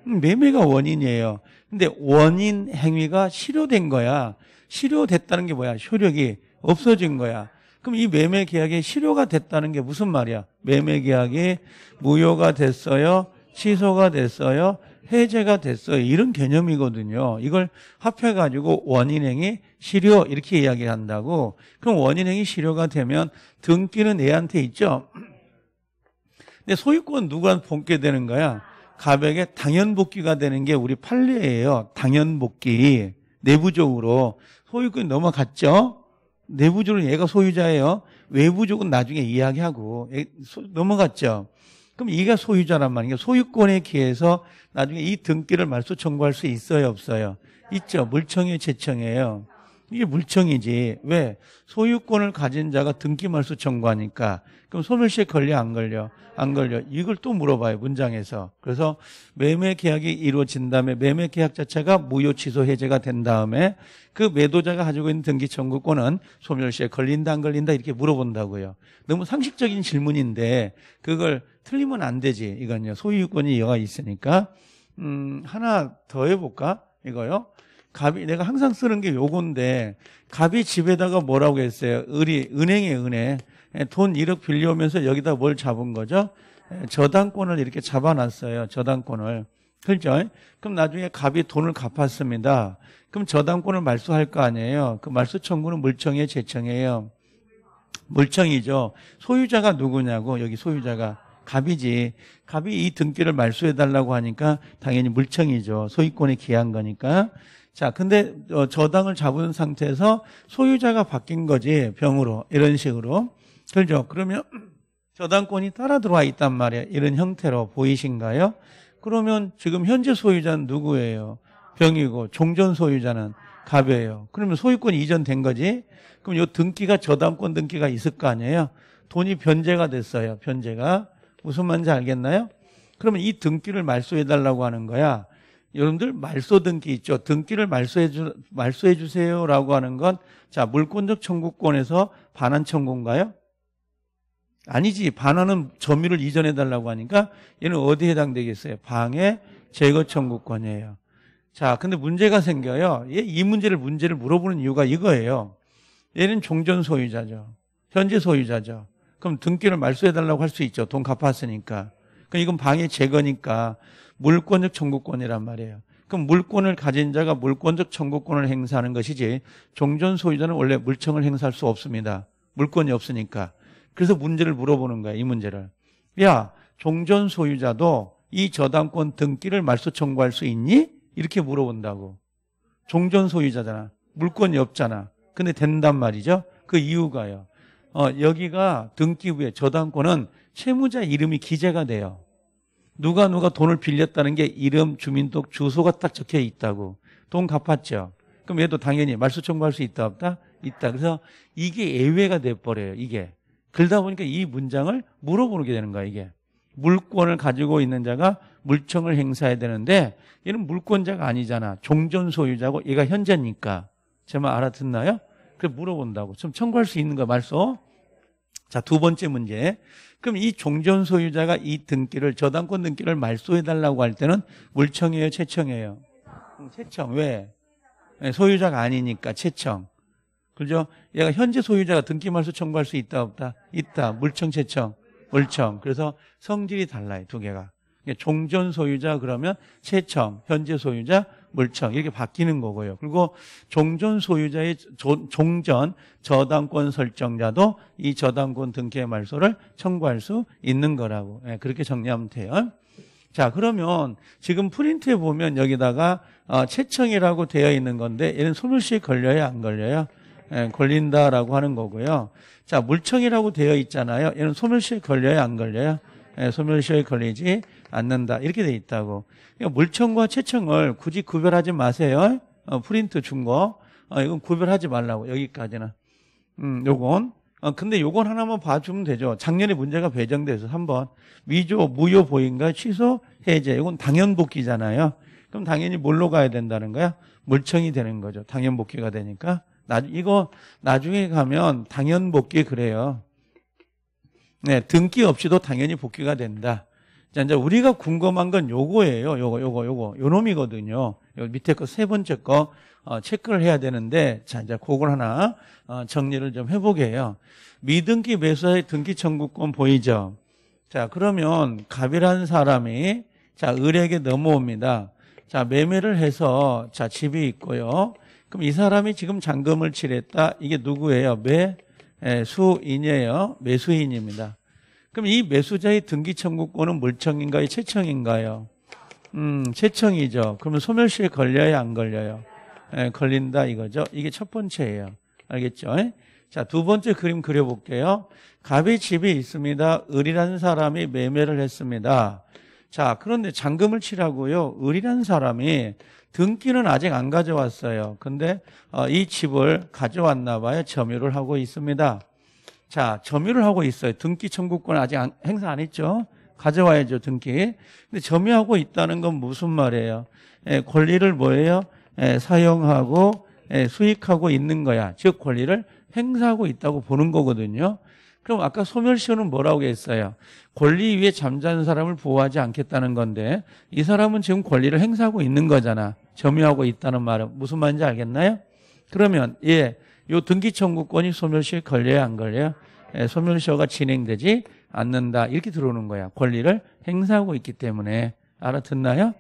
음, 매매가 원인이에요. 근데 원인 행위가 실효된 거야. 실효됐다는 게 뭐야? 효력이 없어진 거야. 그럼 이 매매 계약이 실효가 됐다는 게 무슨 말이야? 매매 계약이 무효가 됐어요. 취소가 됐어요. 해제가 됐어요. 이런 개념이거든요. 이걸 합해가지고 원인행위 실효 이렇게 이야기한다고. 그럼 원인행위 실효가 되면 등기는 애한테 있죠. 근데 소유권 누구한테 본게 되는 거야? 가백의 당연복귀가 되는 게 우리 판례예요. 당연복귀. 내부적으로. 소유권이 넘어갔죠? 내부적으로 얘가 소유자예요. 외부적은 나중에 이야기하고 넘어갔죠. 그럼 얘가 소유자란 말이에요. 소유권에 기해서 나중에 이 등기를 말소 청구할 수 있어요, 없어요? 있죠. 물청이 에요 재청이에요. 이게 물청이지. 왜? 소유권을 가진 자가 등기 말소 청구하니까 그럼 소멸시에 걸려 안 걸려? 안 걸려. 이걸 또 물어봐요. 문장에서. 그래서 매매 계약이 이루어진 다음에 매매 계약 자체가 무효 취소 해제가 된 다음에 그 매도자가 가지고 있는 등기 청구권은 소멸시에 걸린다 안 걸린다 이렇게 물어본다고요. 너무 상식적인 질문인데 그걸 틀리면 안 되지. 이건요. 소유권이 여가 있으니까 음, 하나 더 해볼까? 이거요. 갑이 내가 항상 쓰는 게 요건데 갑이 집에다가 뭐라고 했어요? 을이 은행에 은행 예, 돈 1억 빌려오면서 여기다 뭘 잡은 거죠? 예, 저당권을 이렇게 잡아놨어요. 저당권을. 그렇죠? 그럼 나중에 갑이 돈을 갚았습니다. 그럼 저당권을 말소할 거 아니에요. 그 말소 청구는 물청에요재청해요 물청이죠. 소유자가 누구냐고 여기 소유자가 갑이지. 갑이 이 등기를 말소해 달라고 하니까 당연히 물청이죠. 소유권에 기한 거니까. 자, 근데 어, 저당을 잡은 상태에서 소유자가 바뀐 거지 병으로 이런 식으로. 들죠? 그러면 저당권이 따라 들어와 있단 말이에요. 이런 형태로 보이신가요? 그러면 지금 현재 소유자는 누구예요? 병이고 종전 소유자는 갑이에요. 그러면 소유권이 이전된 거지. 그럼 이 등기가 저당권 등기가 있을 거 아니에요? 돈이 변제가 됐어요. 변제가 무슨 말인지 알겠나요? 그러면 이 등기를 말소해 달라고 하는 거야. 여러분들 말소 등기 있죠. 등기를 말소해 주 말소해 주세요라고 하는 건 자 물권적 청구권에서 반환 청구인가요? 아니지. 반환은 점유를 이전해달라고 하니까 얘는 어디에 해당되겠어요? 방해 제거 청구권이에요. 자, 근데 문제가 생겨요. 얘, 이 문제를 문제를 물어보는 이유가 이거예요. 얘는 종전 소유자죠. 현재 소유자죠. 그럼 등기를 말소해달라고 할 수 있죠. 돈 갚았으니까. 그럼 이건 방해 제거니까 물권적 청구권이란 말이에요. 그럼 물권을 가진 자가 물권적 청구권을 행사하는 것이지 종전 소유자는 원래 물청을 행사할 수 없습니다. 물권이 없으니까. 그래서 문제를 물어보는 거야, 이 문제를. 야, 종전 소유자도 이 저당권 등기를 말소 청구할 수 있니? 이렇게 물어본다고. 종전 소유자잖아. 물권이 없잖아. 근데 된단 말이죠. 그 이유가요. 어, 여기가 등기부에 저당권은 채무자 이름이 기재가 돼요. 누가 누가 돈을 빌렸다는 게 이름, 주민등, 주소가 딱 적혀 있다고. 돈 갚았죠. 그럼 얘도 당연히 말소 청구할 수 있다 없다? 있다. 그래서 이게 예외가 돼 버려요. 이게. 그러다 보니까 이 문장을 물어보게 되는 거야, 이게. 물권을 가지고 있는 자가 물청을 행사해야 되는데 얘는 물권자가 아니잖아. 종전 소유자고 얘가 현재니까. 제 말 알아듣나요? 그래 물어본다고. 좀 청구할 수 있는 거 말소. 자, 두 번째 문제. 그럼 이 종전 소유자가 이 등기를 저당권 등기를 말소해 달라고 할 때는 물청이에요, 채청이에요? 음, 채청. 왜? 네, 소유자가 아니니까 채청. 그죠? 얘가 현재 소유자가 등기말소 청구할 수 있다 없다? 있다. 물청 채청. 물청. 그래서 성질이 달라요. 두 개가. 종전 소유자 그러면 채청, 현재 소유자 물청 이렇게 바뀌는 거고요. 그리고 종전 소유자의 조, 종전 저당권 설정자도 이 저당권 등기의 말소를 청구할 수 있는 거라고 네, 그렇게 정리하면 돼요. 자 그러면 지금 프린트에 보면 여기다가 어, 채청이라고 되어 있는 건데 얘는 소멸시에 걸려요 안 걸려요? 예, 걸린다라고 하는 거고요. 자, 물청이라고 되어 있잖아요. 얘는 소멸시효에 걸려요, 안 걸려요? 예, 소멸시효에 걸리지 않는다. 이렇게 돼 있다고. 그러니까 물청과 채청을 굳이 구별하지 마세요. 어, 프린트 준 거. 어, 이건 구별하지 말라고. 여기까지는. 음, 요건. 어, 근데 요건 하나만 봐주면 되죠. 작년에 문제가 배정돼서 한번 위조, 무효 보인가 취소, 해제. 이건 당연 복귀잖아요. 그럼 당연히 뭘로 가야 된다는 거야? 물청이 되는 거죠. 당연 복귀가 되니까. 나, 이거 나중에 가면 당연 복귀 그래요. 네, 등기 없이도 당연히 복귀가 된다. 자, 이제 우리가 궁금한 건 요거예요. 요거, 요거, 요거. 요 놈이거든요. 요 밑에 거 세 번째 거 어, 체크를 해야 되는데, 자, 이제 그걸 하나 어, 정리를 좀 해보게요. 미등기 매수의 등기 청구권 보이죠? 자, 그러면 갑이라는 사람이 자, 을에게 넘어옵니다. 자, 매매를 해서 자, 집이 있고요. 그럼 이 사람이 지금 잔금을 칠했다 이게 누구예요? 매수인이에요. 예, 매수인입니다. 그럼 이 매수자의 등기 청구권은 물청인가요? 채청인가요? 음, 채청이죠. 그러면 소멸시에 걸려요? 안 걸려요? 에, 예, 걸린다 이거죠. 이게 첫 번째예요. 알겠죠? 에? 예? 자, 두 번째 그림 그려볼게요. 갑이 집이 있습니다. 을이라는 사람이 매매를 했습니다. 자, 그런데 잔금을 치라고요. 을이라는 사람이 등기는 아직 안 가져왔어요. 근데 어, 이 집을 가져왔나 봐요. 점유를 하고 있습니다. 자, 점유를 하고 있어요. 등기 청구권 아직 안, 행사 안 했죠. 가져와야죠, 등기. 근데 점유하고 있다는 건 무슨 말이에요? 예, 권리를 뭐예요? 예, 사용하고 예, 수익하고 있는 거야. 즉 권리를 행사하고 있다고 보는 거거든요. 그럼 아까 소멸시효는 뭐라고 했어요? 권리 위에 잠자는 사람을 보호하지 않겠다는 건데 이 사람은 지금 권리를 행사하고 있는 거잖아. 점유하고 있다는 말은 무슨 말인지 알겠나요? 그러면 예, 요 등기 청구권이 소멸시효에 걸려야안 걸려요? 예, 소멸시효가 진행되지 않는다. 이렇게 들어오는 거야. 권리를 행사하고 있기 때문에 알아듣나요?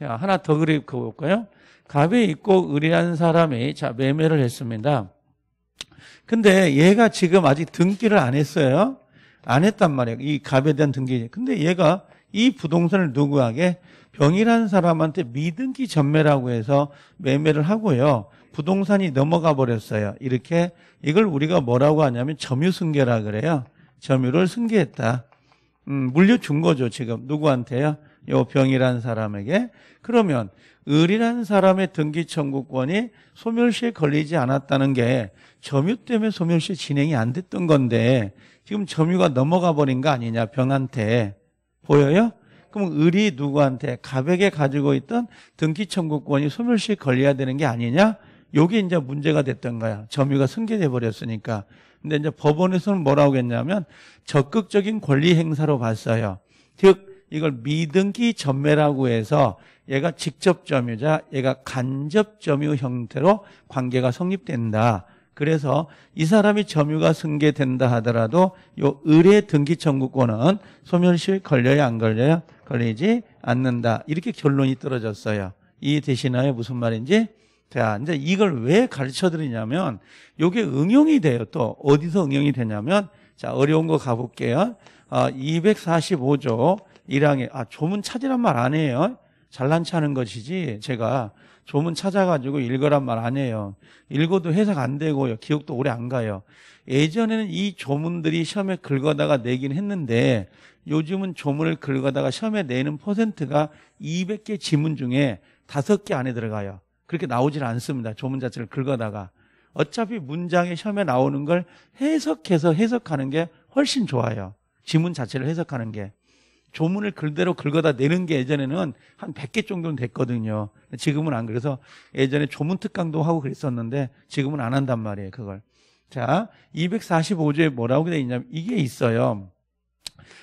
하나 더 그리 그볼까요? 갑에 있고 의뢰한 사람이 자 매매를 했습니다. 근데 얘가 지금 아직 등기를 안 했어요. 안 했단 말이에요. 이 갑에 대한 등기. 근데 얘가 이 부동산을 누구에게 병이라는 사람한테 미등기 전매라고 해서 매매를 하고요. 부동산이 넘어가 버렸어요. 이렇게 이걸 우리가 뭐라고 하냐면 점유승계라 그래요. 점유를 승계했다. 음, 물려준 거죠, 지금. 누구한테요? 요 병이란 사람에게 그러면 을이란 사람의 등기 청구권이 소멸시에 걸리지 않았다는 게 점유 때문에 소멸시 진행이 안 됐던 건데 지금 점유가 넘어가 버린 거 아니냐 병한테 보여요? 그럼 을이 누구한테 가백에 가지고 있던 등기 청구권이 소멸시에 걸려야 되는 게 아니냐? 요게 이제 문제가 됐던 거야. 점유가 승계돼 버렸으니까. 근데 이제 법원에서는 뭐라고 했냐면 적극적인 권리 행사로 봤어요. 즉 이걸 미등기 전매라고 해서 얘가 직접 점유자, 얘가 간접 점유 형태로 관계가 성립된다. 그래서 이 사람이 점유가 승계된다 하더라도 요 을의 등기 청구권은 소멸시효에 걸려야 안 걸려요? 걸리지 않는다. 이렇게 결론이 떨어졌어요. 이해되시나요? 무슨 말인지? 자, 이제 이걸 왜 가르쳐 드리냐면 요게 응용이 돼요. 또 어디서 응용이 되냐면 자, 어려운 거 가볼게요. 어, 245조 일항에 아 조문 찾으란 말 아니에요. 잘난 체하는 것이지 제가 조문 찾아가지고 읽으란 말 아니에요. 읽어도 해석 안 되고요. 기억도 오래 안 가요. 예전에는 이 조문들이 시험에 긁어다가 내긴 했는데 요즘은 조문을 긁어다가 시험에 내는 퍼센트가 200개 지문 중에 5개 안에 들어가요. 그렇게 나오질 않습니다. 조문 자체를 긁어다가. 어차피 문장에 시험에 나오는 걸 해석해서 해석하는 게 훨씬 좋아요. 지문 자체를 해석하는 게. 조문을 그대로 긁어다 내는 게 예전에는 한 100개 정도는 됐거든요. 지금은 안 그래서 예전에 조문 특강도 하고 그랬었는데 지금은 안 한단 말이에요, 그걸. 자, 245조에 뭐라고 되어 있냐면 이게 있어요.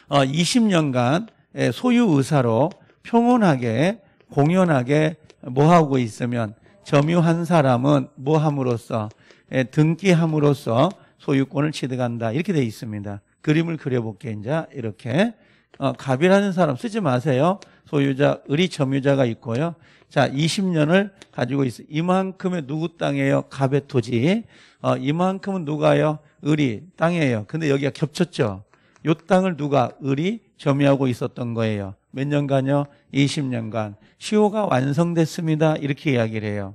어, 20년간 소유 의사로 평온하게 공연하게 뭐 하고 있으면 점유한 사람은 뭐 함으로써 등기함으로써 소유권을 취득한다 이렇게 돼 있습니다. 그림을 그려볼게 이제 이렇게 어, 갑이라는 사람 쓰지 마세요. 소유자, 을이 점유자가 있고요. 자, 20년을 가지고 있어. 이만큼의 누구 땅이에요? 갑의 토지. 어, 이만큼은 누가요? 을이 땅이에요. 근데 여기가 겹쳤죠. 요 땅을 누가 을이 점유하고 있었던 거예요. 몇 년간요? 20년간. 시호가 완성됐습니다. 이렇게 이야기를 해요.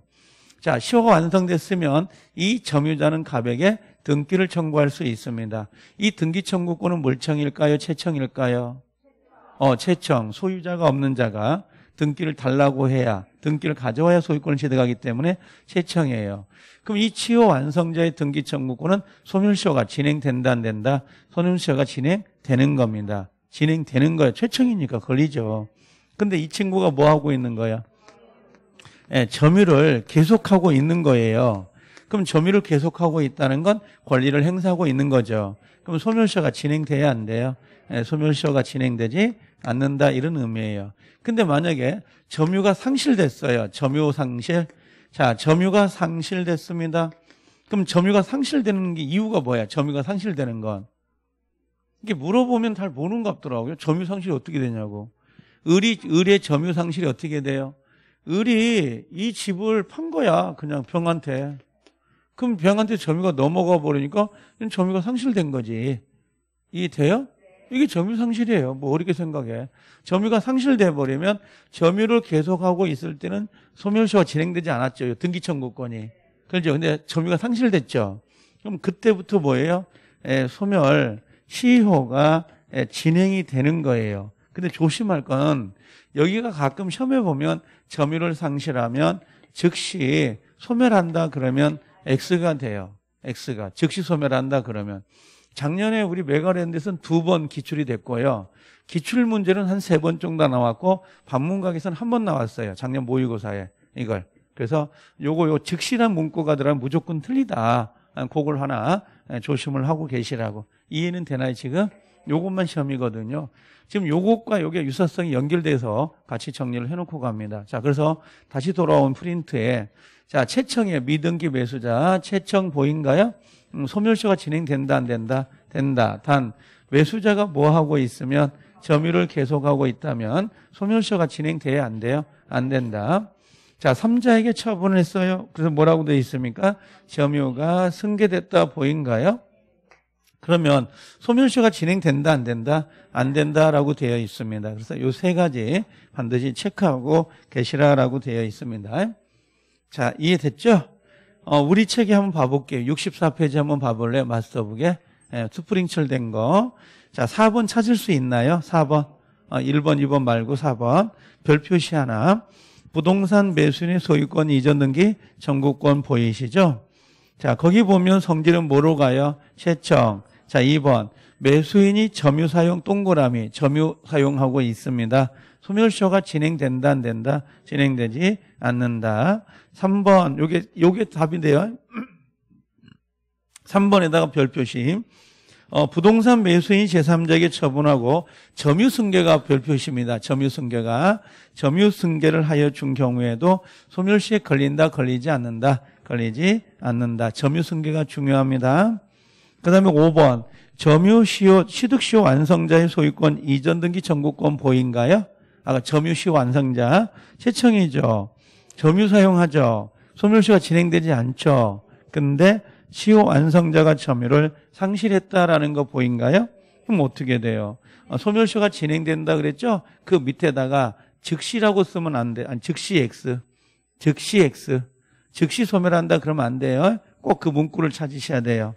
자, 시호가 완성됐으면 이 점유자는 갑에게 등기를 청구할 수 있습니다. 이 등기 청구권은 물청일까요? 채청일까요? 어, 채청. 소유자가 없는 자가 등기를 달라고 해야 등기를 가져와야 소유권을 취득하기 때문에 채청이에요. 그럼 이 치호 완성자의 등기 청구권은 소멸시효가 진행된다 안 된다? 소멸시효가 진행되는 겁니다. 진행되는 거예요. 채청이니까 걸리죠. 근데 이 친구가 뭐 하고 있는 거야? 예, 점유를 계속하고 있는 거예요. 그럼 점유를 계속하고 있다는 건 권리를 행사하고 있는 거죠. 그럼 소멸시효가 진행돼야 안 돼요. 네, 소멸시효가 진행되지 않는다 이런 의미예요. 근데 만약에 점유가 상실됐어요. 점유 상실. 자, 점유가 상실됐습니다. 그럼 점유가 상실되는 게 이유가 뭐야? 점유가 상실되는 건 이게 물어보면 잘 모르는 것 같더라고요. 점유 상실이 어떻게 되냐고. 을이 을의 점유 상실이 어떻게 돼요? 을이 이 집을 판 거야 그냥 병한테. 그럼 병한테 점유가 넘어가 버리니까 점유가 상실된 거지. 이해 돼요? 이게 점유 상실이에요. 뭐 어렵게 생각해. 점유가 상실돼 버리면 점유를 계속하고 있을 때는 소멸시효가 진행되지 않았죠. 등기청구권이. 그렇죠. 근데 점유가 상실됐죠. 그럼 그때부터 뭐예요? 에, 예, 소멸 시효가 에, 예, 진행이 되는 거예요. 근데 조심할 건 여기가 가끔 시험에 보면 점유를 상실하면 즉시 소멸한다 그러면 X가 돼요. X가. 즉시 소멸한다 그러면. 작년에 우리 메가랜드에서는 두 번 기출이 됐고요. 기출 문제는 한 세 번 정도 나왔고, 반문각에서는 한 번 나왔어요. 작년 모의고사에. 이걸. 그래서 요거, 요 즉시란 문구가 들어가면 무조건 틀리다. 그걸 하나 예, 조심을 하고 계시라고. 이해는 되나요, 지금? 요것만 시험이거든요. 지금 요것과 요게 유사성이 연결돼서 같이 정리를 해놓고 갑니다. 자, 그래서 다시 돌아온 프린트에 자, 채청이에요. 미등기 매수자. 채청 보인가요? 음, 소멸시효가 진행된다, 안 된다? 된다. 단, 매수자가 뭐 하고 있으면 점유를 계속하고 있다면 소멸시효가 진행돼야 안 돼요? 안 된다. 자, 3자에게 처분을 했어요. 그래서 뭐라고 되어 있습니까? 점유가 승계됐다 보인가요? 그러면 소멸시효가 진행된다 안 된다 안 된다라고 되어 있습니다. 그래서 요 세 가지 반드시 체크하고 계시라라고 되어 있습니다. 자, 이해됐죠? 어, 우리 책에 한번 봐볼게요. 64페이지 한번 봐볼래요? 마스터북에. 예, 스프링철 된 거. 자, 4번 찾을 수 있나요? 4번. 어, 1번, 2번 말고 4번. 별표시 하나. 부동산 매수인 의 소유권 이전 등기 전국권 보이시죠? 자, 거기 보면 성질은 뭐로 가요? 채청 자, 2번. 매수인이 점유 사용 동그라미, 점유 사용하고 있습니다. 소멸쇼가 진행된다, 안 된다? 진행되지 않는다. 3번, 요게, 요게 답인데요. 3번에다가 별 표시. 어, 부동산 매수인 제3자에게 처분하고 점유승계가 별표시입니다. 점유승계가 점유승계를 하여 준 경우에도 소멸시에 걸린다 걸리지 않는다 걸리지 않는다. 점유승계가 중요합니다. 그 다음에 5번 점유시효 취득시효 완성자의 소유권 이전 등기 청구권 보인가요? 아까 점유시효 완성자 채청이죠. 점유 사용하죠. 소멸시효가 진행되지 않죠. 근데 시효 완성자가 점유를 상실했다라는 거 보인가요? 그럼 어떻게 돼요? 아, 소멸시효가 진행된다 그랬죠? 그 밑에다가 즉시라고 쓰면 안 돼. 아니, 즉시 X. 즉시 X. 즉시 소멸한다 그러면 안 돼요. 꼭 그 문구를 찾으셔야 돼요.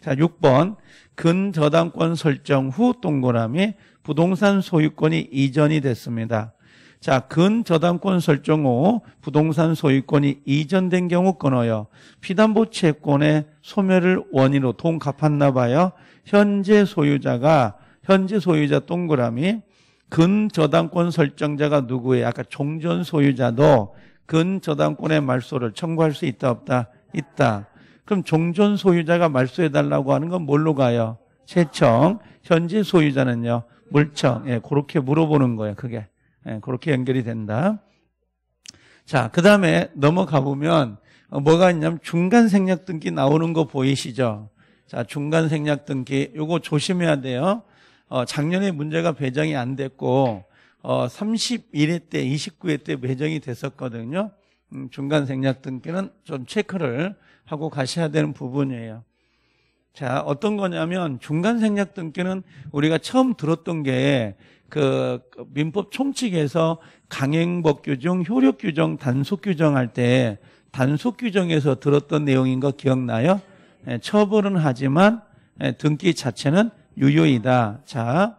자, 6번. 근저당권 설정 후 동그라미 부동산 소유권이 이전이 됐습니다. 자, 근저당권 설정 후 부동산 소유권이 이전된 경우 끊어요. 피담보 채권의 소멸을 원인으로 돈 갚았나 봐요. 현재 소유자가 현재 소유자 동그라미 근저당권 설정자가 누구예요? 아까 종전 소유자도 근저당권의 말소를 청구할 수 있다 없다? 있다. 그럼 종전 소유자가 말소해 달라고 하는 건 뭘로 가요? 채청. 현재 소유자는요. 물청. 예, 그렇게 물어보는 거예요. 그게. 예, 그렇게 연결이 된다. 자, 그 다음에 넘어가 보면 어, 뭐가 있냐면 중간 생략 등기 나오는 거 보이시죠? 자, 중간 생략 등기 요거 조심해야 돼요. 어, 작년에 문제가 배정이 안 됐고 어, 31회 때, 29회 때 배정이 됐었거든요. 음, 중간 생략 등기는 좀 체크를 하고 가셔야 되는 부분이에요. 자, 어떤 거냐면 중간 생략 등기는 우리가 처음 들었던 게 그, 그 민법 총칙에서 강행법 규정, 효력 규정, 단속 규정할 때 단속 규정에서 들었던 내용인 거 기억나요? 예, 처벌은 하지만 예, 등기 자체는 유효이다. 자,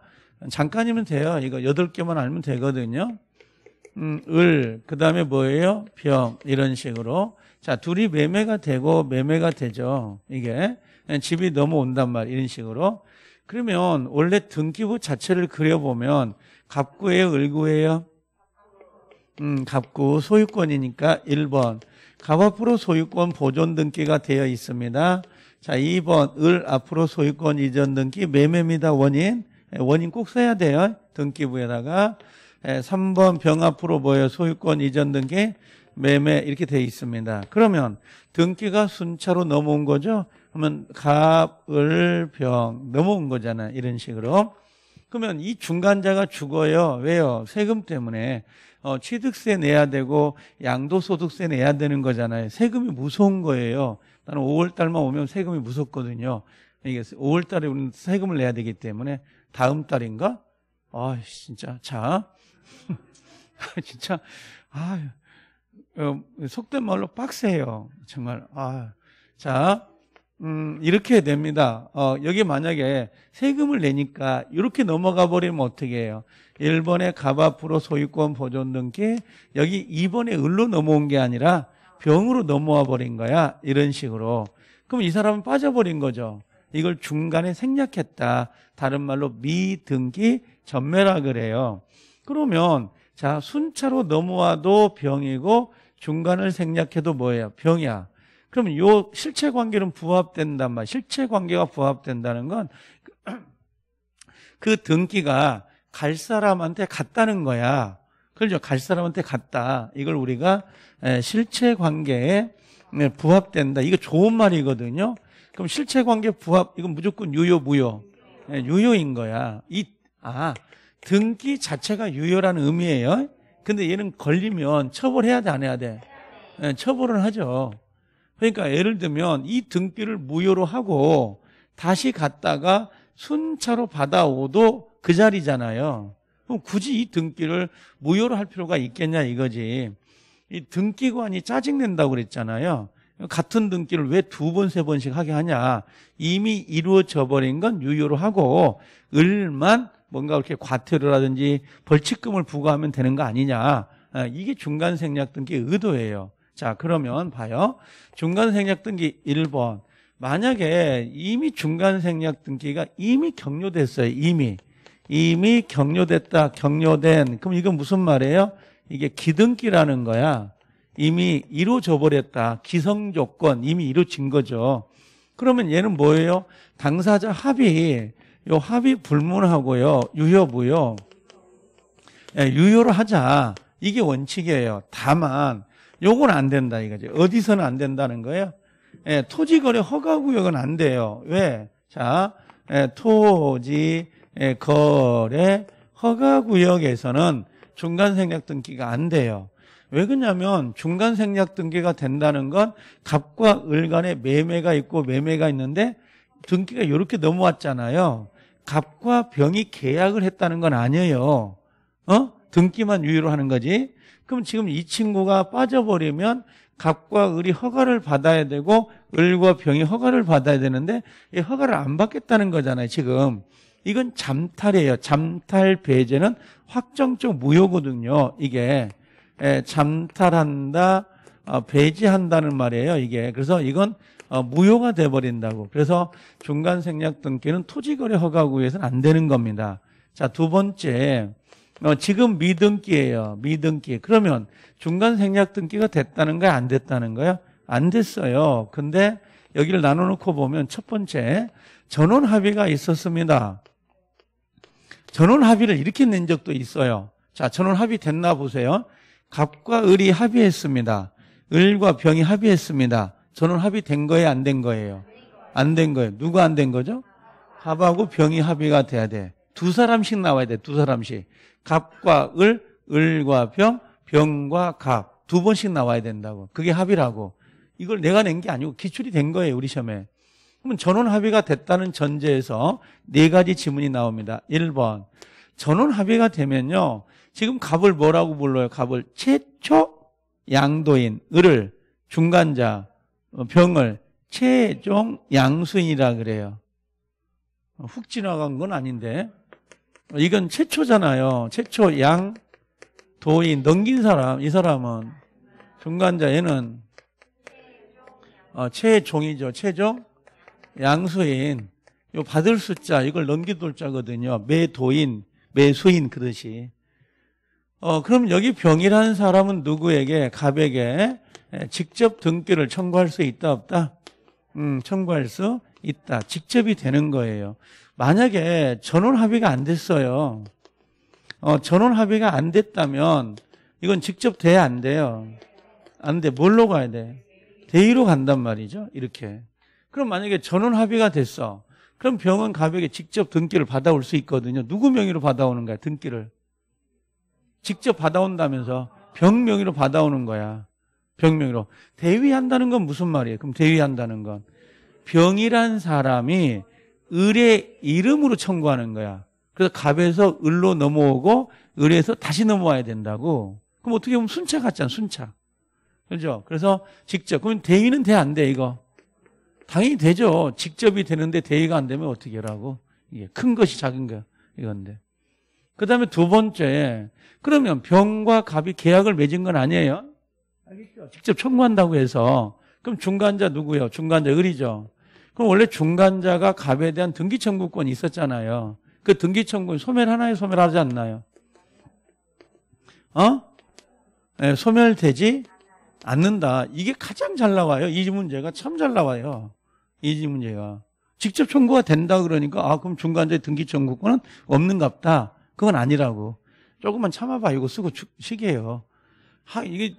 잠깐이면 돼요. 이거 여덟 개만 알면 되거든요. 음, 을, 그 다음에 뭐예요? 병, 이런 식으로. 자, 둘이 매매가 되고 매매가 되죠. 이게. 예, 집이 넘어온단 말, 이런 식으로. 그러면 원래 등기부 자체를 그려보면 갑구예요, 을구예요? 음, 갑구 소유권이니까 1번. 갑 앞으로 소유권 보존 등기가 되어 있습니다. 자, 2번. 을 앞으로 소유권 이전 등기 매매입니다. 원인. 예, 원인 꼭 써야 돼요. 등기부에다가. 3번 예, 병 앞으로 뭐예요? 소유권 이전 등기 매매 이렇게 되어 있습니다. 그러면 등기가 순차로 넘어온 거죠? 그러면 갑을 병 넘어온 거잖아 이런 식으로 그러면 이 중간자가 죽어요 왜요 세금 때문에 어, 취득세 내야 되고 양도소득세 내야 되는 거잖아요 세금이 무서운 거예요 나는 5월 달만 오면 세금이 무섭거든요 이게 5월 달에 우리는 세금을 내야 되기 때문에 다음 달인가 아 진짜 자 진짜 아 속된 말로 빡세요 정말 아자 음, 이렇게 됩니다. 어, 여기 만약에 세금을 내니까 이렇게 넘어가 버리면 어떻게 해요? 1번에 갑 앞으로 소유권 보존 등기, 여기 2번에 을로 넘어온 게 아니라 병으로 넘어와 버린 거야. 이런 식으로. 그럼 이 사람은 빠져버린 거죠. 이걸 중간에 생략했다. 다른 말로 미등기 전매라 그래요. 그러면 자, 순차로 넘어와도 병이고 중간을 생략해도 뭐예요? 병이야. 그러면 요 실체 관계는 부합된단 말. 실체 관계가 부합된다는 건 그 등기가 갈 사람한테 갔다는 거야. 그렇죠. 갈 사람한테 갔다. 이걸 우리가 실체 관계에 네, 부합된다. 이거 좋은 말이거든요. 그럼 실체 관계 부합 이건 무조건 유효 무효. 네, 유효인 거야. 이 아, 등기 자체가 유효라는 의미예요. 근데 얘는 걸리면 처벌해야 돼, 안 해야 돼? 네, 처벌을 하죠. 그러니까 예를 들면 이 등기를 무효로 하고 다시 갔다가 순차로 받아오도 그 자리잖아요. 그럼 굳이 이 등기를 무효로 할 필요가 있겠냐 이거지. 이 등기관이 짜증낸다고 그랬잖아요. 같은 등기를 왜 두 번, 세 번씩 하게 하냐. 이미 이루어져버린 건 유효로 하고, 을만 뭔가 그렇게 과태료라든지 벌칙금을 부과하면 되는 거 아니냐. 아, 이게 중간 생략 등기 의 의도예요. 자, 그러면 봐요. 중간 생략 등기 1번. 만약에 이미 중간 생략 등기가 이미 격려됐어요 이미. 이미 격려됐다격려된 그럼 이건 무슨 말이에요? 이게 기등기라는 거야. 이미 이루어져 버렸다. 기성 조건 이미 이루어진 거죠. 그러면 얘는 뭐예요? 당사자 합의 요 합의 불문하고요. 유효부요. 예, 유효로 하자. 이게 원칙이에요. 다만 요건 안 된다 이거죠 어디서는 안 된다는 거예요? 예, 토지거래 허가구역은 안 돼요. 왜? 자, 예, 토지 예, 거래 허가구역에서는 중간생략등기가 안 돼요. 왜 그러냐면 중간생략등기가 된다는 건 갑과 을 간에 매매가 있고 매매가 있는데 등기가 이렇게 넘어왔잖아요. 갑과 병이 계약을 했다는 건 아니에요. 어? 등기만 유효로 하는 거지. 그럼 지금 이 친구가 빠져버리면 갑과 을이 허가를 받아야 되고 을과 병이 허가를 받아야 되는데 이 허가를 안 받겠다는 거잖아요. 지금 이건 잠탈이에요. 잠탈 배제는 확정적 무효거든요. 이게 에, 예, 잠탈한다, 어, 배제한다는 말이에요. 이게 그래서 이건 어, 무효가 돼버린다고. 그래서 중간 생략 등기는 토지거래 허가구에서는 안 되는 겁니다. 자 두 번째 어, 지금 미등기예요. 미등기. 그러면 중간 생략 등기가 됐다는 거야, 안 됐다는 거야? 안 됐어요. 근데 여기를 나눠 놓고 보면 첫 번째 전원 합의가 있었습니다. 전원 합의를 이렇게 낸 적도 있어요. 자, 전원 합의 됐나 보세요. 갑과 을이 합의했습니다. 을과 병이 합의했습니다. 전원 합의된 거예요, 안 된 거예요? 안 된 거예요. 누가 안 된 거죠? 갑하고 병이 합의가 돼야 돼. 두 사람씩 나와야 돼. 두 사람씩. 갑과 을, 을과 병, 병과 갑. 두 번씩 나와야 된다고. 그게 합의라고. 이걸 내가 낸 게 아니고 기출이 된 거예요, 우리 시험에. 그러면 전원 합의가 됐다는 전제에서 네 가지 지문이 나옵니다. 1번. 전원 합의가 되면요. 지금 갑을 뭐라고 불러요? 갑을 최초 양도인, 을을 중간자, 어, 병을 최종 양수인이라 그래요. 훅 지나간 건 아닌데 이건 최초잖아요. 최초 양 도인 넘긴 사람 이 사람은 중간자 얘는 어, 최종이죠. 최종 양수인 요 받을 숫자 이걸 넘기돌 자거든요. 매도인 매수인 그듯이 어, 그럼 여기 병이라는 사람은 누구에게 갑에게 직접 등기를 청구할 수 있다 없다? 음, 청구할 수 있다. 직접이 되는 거예요. 만약에 전원 합의가 안 됐어요. 어, 전원 합의가 안 됐다면 이건 직접 돼야안 돼요. 안 돼. 뭘로 가야 돼? 대의로 간단 말이죠. 이렇게. 그럼 만약에 전원 합의가 됐어. 그럼 병원 가벽에 직접 등기를 받아올 수 있거든요. 누구 명의로 받아오는 거야, 등기를? 직접 받아온다면서 병 명의로 받아오는 거야. 병 명의로. 대위한다는 건 무슨 말이에요? 그럼 대위한다는 건. 병이란 사람이 을의 이름으로 청구하는 거야. 그래서 갑에서 을로 넘어오고 을에서 다시 넘어와야 된다고. 그럼 어떻게 보면 순차 같잖아, 순차. 그죠? 그래서 직접. 그럼 대의는 돼, 안 돼, 이거? 당연히 되죠. 직접이 되는데 대의가 안 되면 어떻게 하라고? 이게 큰 것이 작은 거, 야 이건데. 그 다음에 두 번째, 그러면 병과 갑이 계약을 맺은 건 아니에요? 알겠죠? 직접 청구한다고 해서. 그럼 중간자 누구예요? 중간자 을이죠? 그럼 원래 중간자가 갑에 대한 등기청구권이 있었잖아요. 그 등기청구권 소멸 하나에 소멸하지 않나요? 어? 네, 소멸되지 않는다. 이게 가장 잘 나와요. 이 문제가 참 잘 나와요. 이 문제가. 직접 청구가 된다 그러니까 아 그럼 중간자 등기청구권은 없는갑다. 그건 아니라고. 조금만 참아봐. 이거 쓰고 시기해요. 하, 이게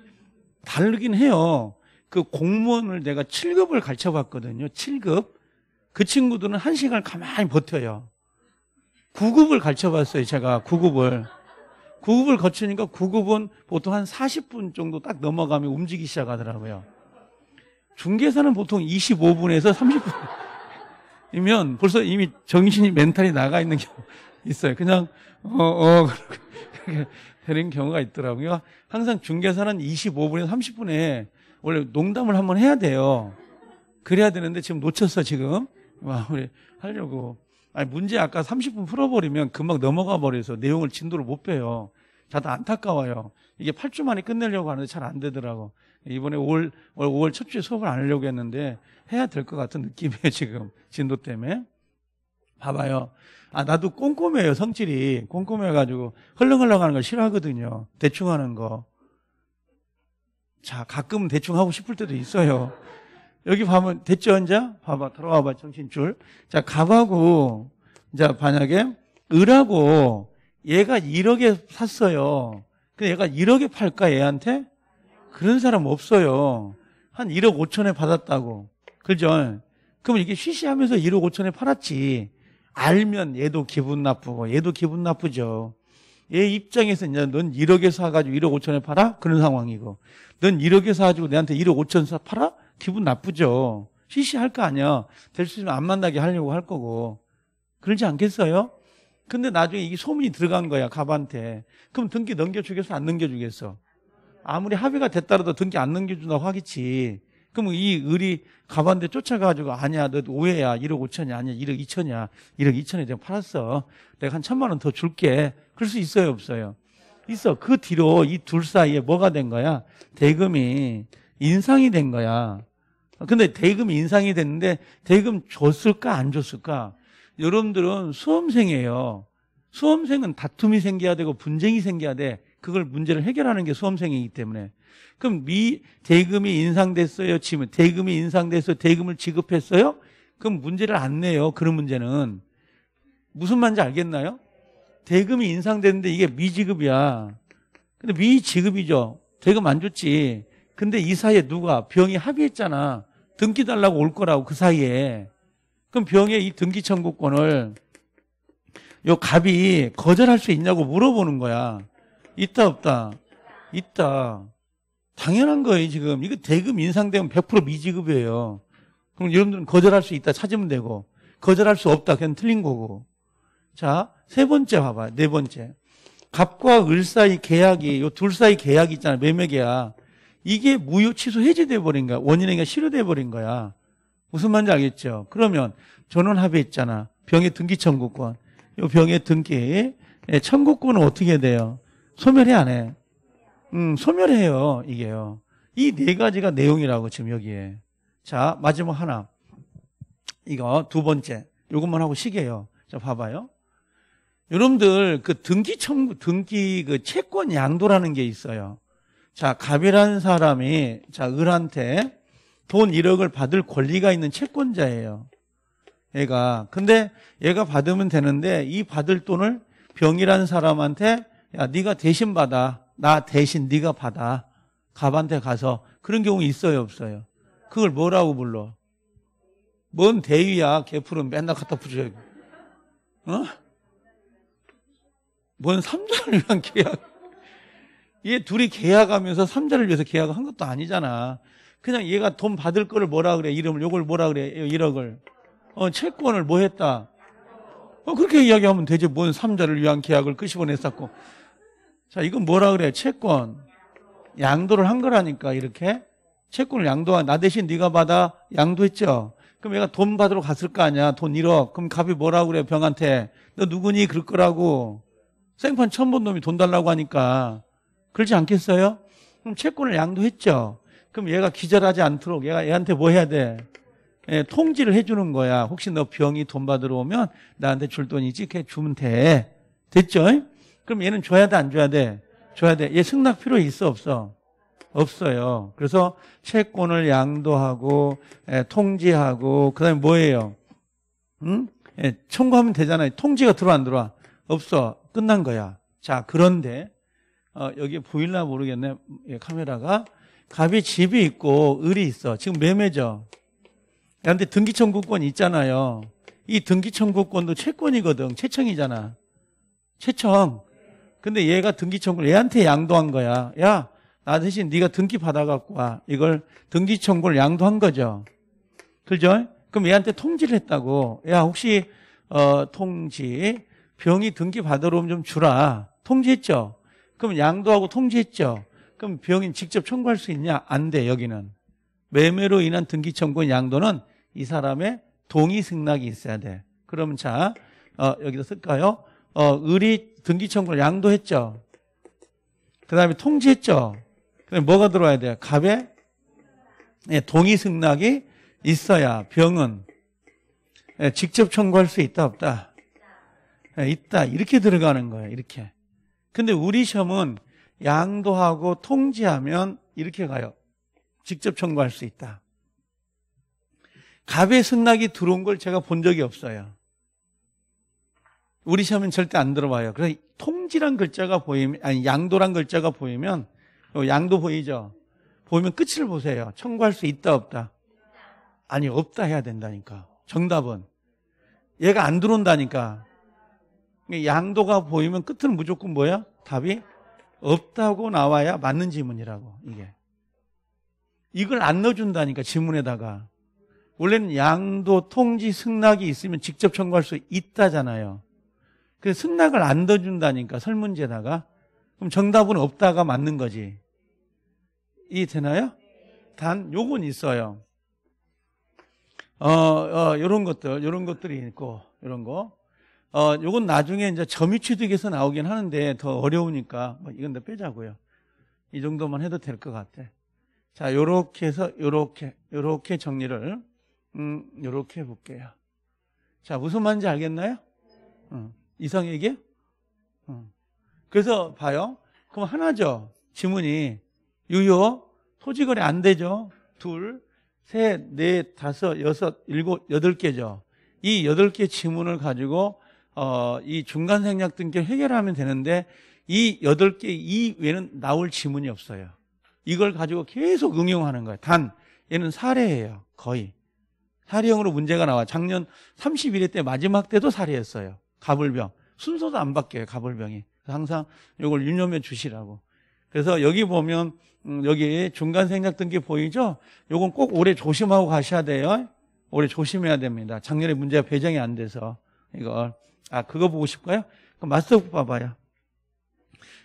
다르긴 해요. 그 공무원을 내가 7급을 가르쳐 봤거든요. 7급. 그 친구들은 한 시간 가만히 버텨요. 9급을 가르쳐 봤어요. 제가 9급을. 9급을 거치니까 9급은 보통 한 40분 정도 딱 넘어가면 움직이기 시작하더라고요. 중개사는 보통 25분에서 30분이면 벌써 이미 정신이 멘탈이 나가 있는 경우 있어요. 그냥 어, 어, 그렇게 되는 경우가 있더라고요. 항상 중개사는 25분에서 30분에 원래 농담을 한번 해야 돼요. 그래야 되는데 지금 놓쳤어, 지금. 우리 하려고. 아니, 문제 아까 30분 풀어버리면 금방 넘어가 버려서 내용을 진도를 못 빼요. 다들 안타까워요. 이게 8주 만에 끝내려고 하는데 잘 안 되더라고. 이번에 5월, 5월 첫 주에 수업을 안 하려고 했는데 해야 될 것 같은 느낌이에요, 지금. 진도 때문에. 봐봐요. 아, 나도 꼼꼼해요, 성질이. 꼼꼼해가지고. 흘렁흘렁 하는 걸 싫어하거든요. 대충 하는 거. 자, 가끔 대충 하고 싶을 때도 있어요. 여기 봐면 됐죠, 혼자? 봐봐, 들어와봐 정신줄. 자, 갑하고, 자, 만약에, 을하고, 얘가 1억에 샀어요. 근데 얘가 1억에 팔까, 얘한테? 그런 사람 없어요. 한 1억 5천에 받았다고. 그죠? 그러면 이게 쉬쉬하면서 1억 5천에 팔았지. 알면 얘도 기분 나쁘고, 얘도 기분 나쁘죠. 얘 입장에서 이제 넌 1억에 사가지고 1억 5천에 팔아? 그런 상황이고. 넌 1억에 사가지고 내한테 1억 5천 사 팔아? 기분 나쁘죠. 시시할 거 아니야. 될 수 있으면 안 만나게 하려고 할 거고. 그러지 않겠어요? 근데 나중에 이게 소문이 들어간 거야, 갑한테. 그럼 등기 넘겨주겠어? 안 넘겨주겠어? 아무리 합의가 됐다라도 등기 안 넘겨준다고 하겠지. 그럼 이 을이 가봤는데 쫓아가지고 아니야 너 오해야 1억 5천이 아니야 1억 2천이야 1억 2천에 내가 팔았어 내가 한 천만 원 더 줄게 그럴 수 있어요 없어요 있어 그 뒤로 이 둘 사이에 뭐가 된 거야 대금이 인상이 된 거야 근데 대금 인상이 됐는데 대금 줬을까 안 줬을까 여러분들은 수험생이에요 수험생은 다툼이 생겨야 되고 분쟁이 생겨야 돼 그걸 문제를 해결하는 게 수험생이기 때문에 그럼 미 대금이 인상됐어요. 치면 대금이 인상돼서 대금을 지급했어요. 그럼 문제를 안 내요. 그런 문제는 무슨 말인지 알겠나요? 대금이 인상됐는데 이게 미지급이야. 근데 미지급이죠. 대금 안 줬지. 근데 이 사이에 누가 병이 합의했잖아. 등기 달라고 올 거라고 그 사이에. 그럼 병의 이 등기 청구권을 요 갑이 거절할 수 있냐고 물어보는 거야. 있다 없다. 있다. 당연한 거예요, 지금. 이거 대금 인상되면 100% 미지급이에요. 그럼 여러분들은 거절할 수 있다 찾으면 되고, 거절할 수 없다. 그냥 틀린 거고. 자, 세 번째 봐봐네 번째. 갑과 을 사이 계약이, 요 둘 사이 계약이 있잖아요. 매매 계약. 이게 무효 취소 해제돼 버린 거야. 원인행위가 실효돼 버린 거야. 무슨 말인지 알겠죠? 그러면 전원 합의 있잖아. 병의 등기 청구권. 요 병의 등기. 예, 청구권은 어떻게 돼요? 소멸이 안 해. 음, 소멸해요. 이게요. 이 네 가지가 내용이라고 지금 여기에. 자, 마지막 하나. 이거 두 번째. 요것만 하고 시계요. 자, 봐봐요. 여러분들 그 등기 청구 등기 그 채권 양도라는 게 있어요. 자, 갑이라는 사람이 자, 을한테 돈 1억을 받을 권리가 있는 채권자예요. 얘가. 근데 얘가 받으면 되는데 이 받을 돈을 병이라는 사람한테 야, 네가 대신 받아. 나 대신 네가 받아. 갑한테 가서 그런 경우 있어요, 없어요? 그걸 뭐라고 불러? 뭔 대위야, 개풀은 맨날 갖다 붙여야 어? 뭔 삼자를 위한 계약. 얘 둘이 계약하면서 삼자를 위해서 계약을 한 것도 아니잖아. 그냥 얘가 돈 받을 거를 뭐라 그래, 이름을, 요걸 뭐라 그래, 1억을. 어, 채권을 뭐 했다. 어, 그렇게 이야기하면 되지. 뭔 삼자를 위한 계약을 끄집어냈었고. 자, 이건 뭐라 그래? 채권. 양도를 한 거라니까, 이렇게. 채권을 양도한, 나 대신 네가 받아 양도했죠? 그럼 얘가 돈 받으러 갔을 거 아니야? 돈 1억. 그럼 갑이 뭐라 그래, 병한테. 너 누구니? 그럴 거라고. 생판 처음 본 놈이 돈 달라고 하니까. 그렇지 않겠어요? 그럼 채권을 양도했죠? 그럼 얘가 기절하지 않도록 얘가 얘한테 뭐 해야 돼? 예, 통지를 해주는 거야. 혹시 너 병이 돈 받으러 오면 나한테 줄 돈이지? 걔 주면 돼. 됐죠? 그럼 얘는 줘야 돼, 안 줘야 돼? 줘야 돼. 얘 승낙 필요 있어, 없어? 없어요. 그래서 채권을 양도하고, 에, 예, 통지하고, 그 다음에 뭐예요? 응? 예, 청구하면 되잖아요. 통지가 들어안 들어와? 없어. 끝난 거야. 자, 그런데, 어, 여기 보일라 모르겠네, 예, 카메라가. 갑이 집이 있고, 을이 있어. 지금 매매죠? 그런데 등기청구권 있잖아요. 이 등기청구권도 채권이거든. 채청이잖아. 채청. 근데 얘가 등기 청구를 얘한테 양도한 거야. 야, 나 대신 네가 등기 받아갖고 와. 이걸 등기 청구를 양도한 거죠. 그죠? 그럼 얘한테 통지를 했다고. 야, 혹시 어, 통지 병이 등기 받으러 오면 좀 주라. 통지했죠. 그럼 양도하고 통지했죠. 그럼 병인 직접 청구할 수 있냐? 안 돼, 여기는. 매매로 인한 등기 청구 양도는 이 사람의 동의 승낙이 있어야 돼. 그럼 자, 어, 여기다 쓸까요? 어, 의리 등기 청구를 양도했죠. 그 다음에 통지했죠. 그럼 뭐가 들어와야 돼요? 갑에 예, 동의 승낙이 있어야 병은 예, 직접 청구할 수 있다 없다. 예, 있다 이렇게 들어가는 거예요. 이렇게. 근데 우리 시험은 양도하고 통지하면 이렇게 가요. 직접 청구할 수 있다. 갑의 승낙이 들어온 걸 제가 본 적이 없어요. 우리 시험은 절대 안들어봐요 그래서 통지란 글자가 보이면, 아니, 양도란 글자가 보이면, 양도 보이죠? 보이면 끝을 보세요. 청구할 수 있다, 없다? 아니, 없다 해야 된다니까. 정답은. 얘가 안 들어온다니까. 양도가 보이면 끝은 무조건 뭐야? 답이 없다고 나와야 맞는 지문이라고, 이게. 이걸 안 넣어준다니까, 지문에다가. 원래는 양도, 통지, 승낙이 있으면 직접 청구할 수 있다잖아요. 그 승낙을 안 더준다니까 설문제다가 그럼 정답은 없다가 맞는 거지. 이해 되나요? 단 요건 있어요. 어, 어 요런 것들, 요런 것들이 있고 요런 거. 어, 요건 나중에 이제 점유 취득에서 나오긴 하는데 더 어려우니까 뭐 이건 더 빼자고요. 이 정도만 해도 될 것 같아. 자, 요렇게 해서 요렇게 요렇게 정리를 음, 요렇게 해 볼게요. 자, 무슨 말인지 알겠나요? 음. 이성에게? 그래서 봐요. 그럼 하나죠. 지문이. 유효. 토지거래 안 되죠. 둘, 셋, 넷, 다섯, 여섯, 일곱, 여덟 개죠. 이 여덟 개 지문을 가지고 어, 이 중간 생략 등기 해결하면 되는데 이 여덟 개 이외는 에 나올 지문이 없어요. 이걸 가지고 계속 응용하는 거예요. 단 얘는 사례예요. 거의 사례형으로 문제가 나와. 작년 31회 때 마지막 때도 사례였어요. 갑을병 순서도 안 바뀌어요, 갑을병이 항상 이걸 유념해 주시라고. 그래서 여기 보면 음, 여기 중간 생략 등기 보이죠? 요건 꼭 올해 조심하고 가셔야 돼요. 올해 조심해야 됩니다. 작년에 문제가 배정이 안 돼서 이걸 아 그거 보고 싶어요? 그럼 마스터북 봐봐요.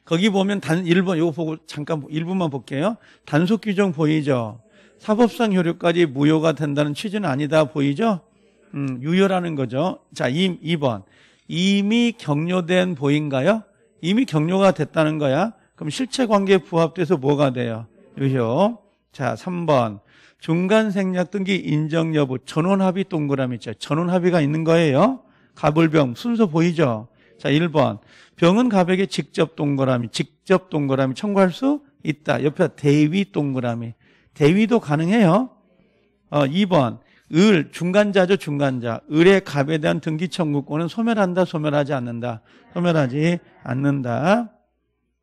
거기 보면 단 1번 요거 보고 잠깐 1분만 볼게요. 단속 규정 보이죠? 사법상 효력까지 무효가 된다는 취지는 아니다 보이죠? 음, 유효라는 거죠. 자, 2, 2번. 이미 격려된 보인가요? 이미 격려가 됐다는 거야. 그럼 실체 관계에 부합돼서 뭐가 돼요? 요죠? 자, 3번. 중간 생략 등기 인정 여부 전원 합의 동그라미 있죠. 전원 합의가 있는 거예요. 갑을병 순서 보이죠? 자, 1번. 병은 갑에게 직접 동그라미, 직접 동그라미 청구할 수 있다. 옆에 대위 동그라미. 대위도 가능해요. 어, 2번. 을, 중간자죠, 중간자. 을의 갑에 대한 등기 청구권은 소멸한다, 소멸하지 않는다. 소멸하지 않는다.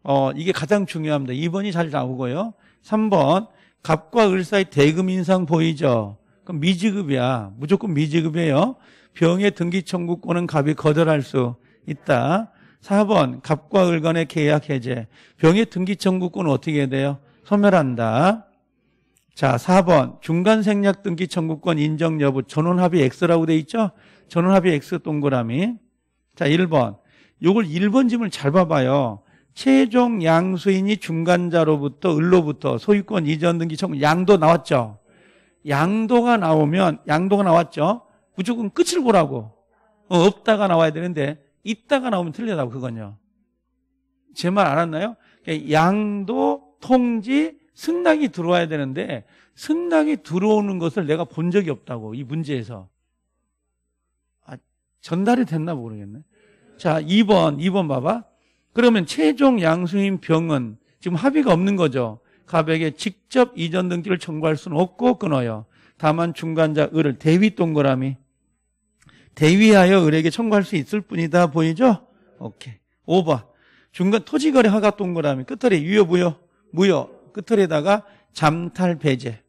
어, 이게 가장 중요합니다. 2번이 잘 나오고요. 3번. 갑과 을 사이 대금 인상 보이죠? 그럼 미지급이야. 무조건 미지급이에요. 병의 등기 청구권은 갑이 거절할 수 있다. 4번. 갑과 을 간의 계약 해제. 병의 등기 청구권은 어떻게 돼요? 소멸한다. 자, 4번 중간 생략 등기 청구권 인정 여부 전원 합의 X라고 돼 있죠? 전원 합의 X 동그라미. 자, 1번. 요걸 1번 짐을 잘 봐봐요. 최종 양수인이 중간자로부터 을로부터 소유권 이전 등기 청구 양도 나왔죠. 양도가 나오면 양도가 나왔죠. 무조건 끝을 보라고. 어, 없다가 나와야 되는데 있다가 나오면 틀리다고 그건요. 제 말 알았나요? 그러니까 양도 통지 승낙이 들어와야 되는데 승낙이 들어오는 것을 내가 본 적이 없다고 이 문제에서 아, 전달이 됐나 모르겠네. 자, 2번, 2번 봐봐. 그러면 최종 양수인 병은 지금 합의가 없는 거죠. 갑에게 직접 이전 등기를 청구할 수는 없고 끊어요. 다만 중간자 을을 대위 동그라미 대위하여 을에게 청구할 수 있을 뿐이다 보이죠? 오케이. 5번. 중간 토지거래 허가 동그라미 끝털이 유효 부여 무효 끝틀에다가 잠탈 배제.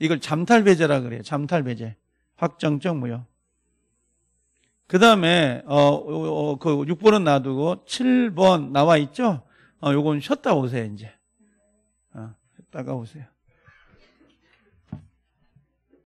이걸 잠탈 배제라 그래요. 잠탈 배제. 확정적 무효. 그다음에 어, 어, 어, 그 6번은 놔두고 7번 나와 있죠? 어, 요건 쉬었다 오세요, 이제. 어, 쉬었다가 오세요.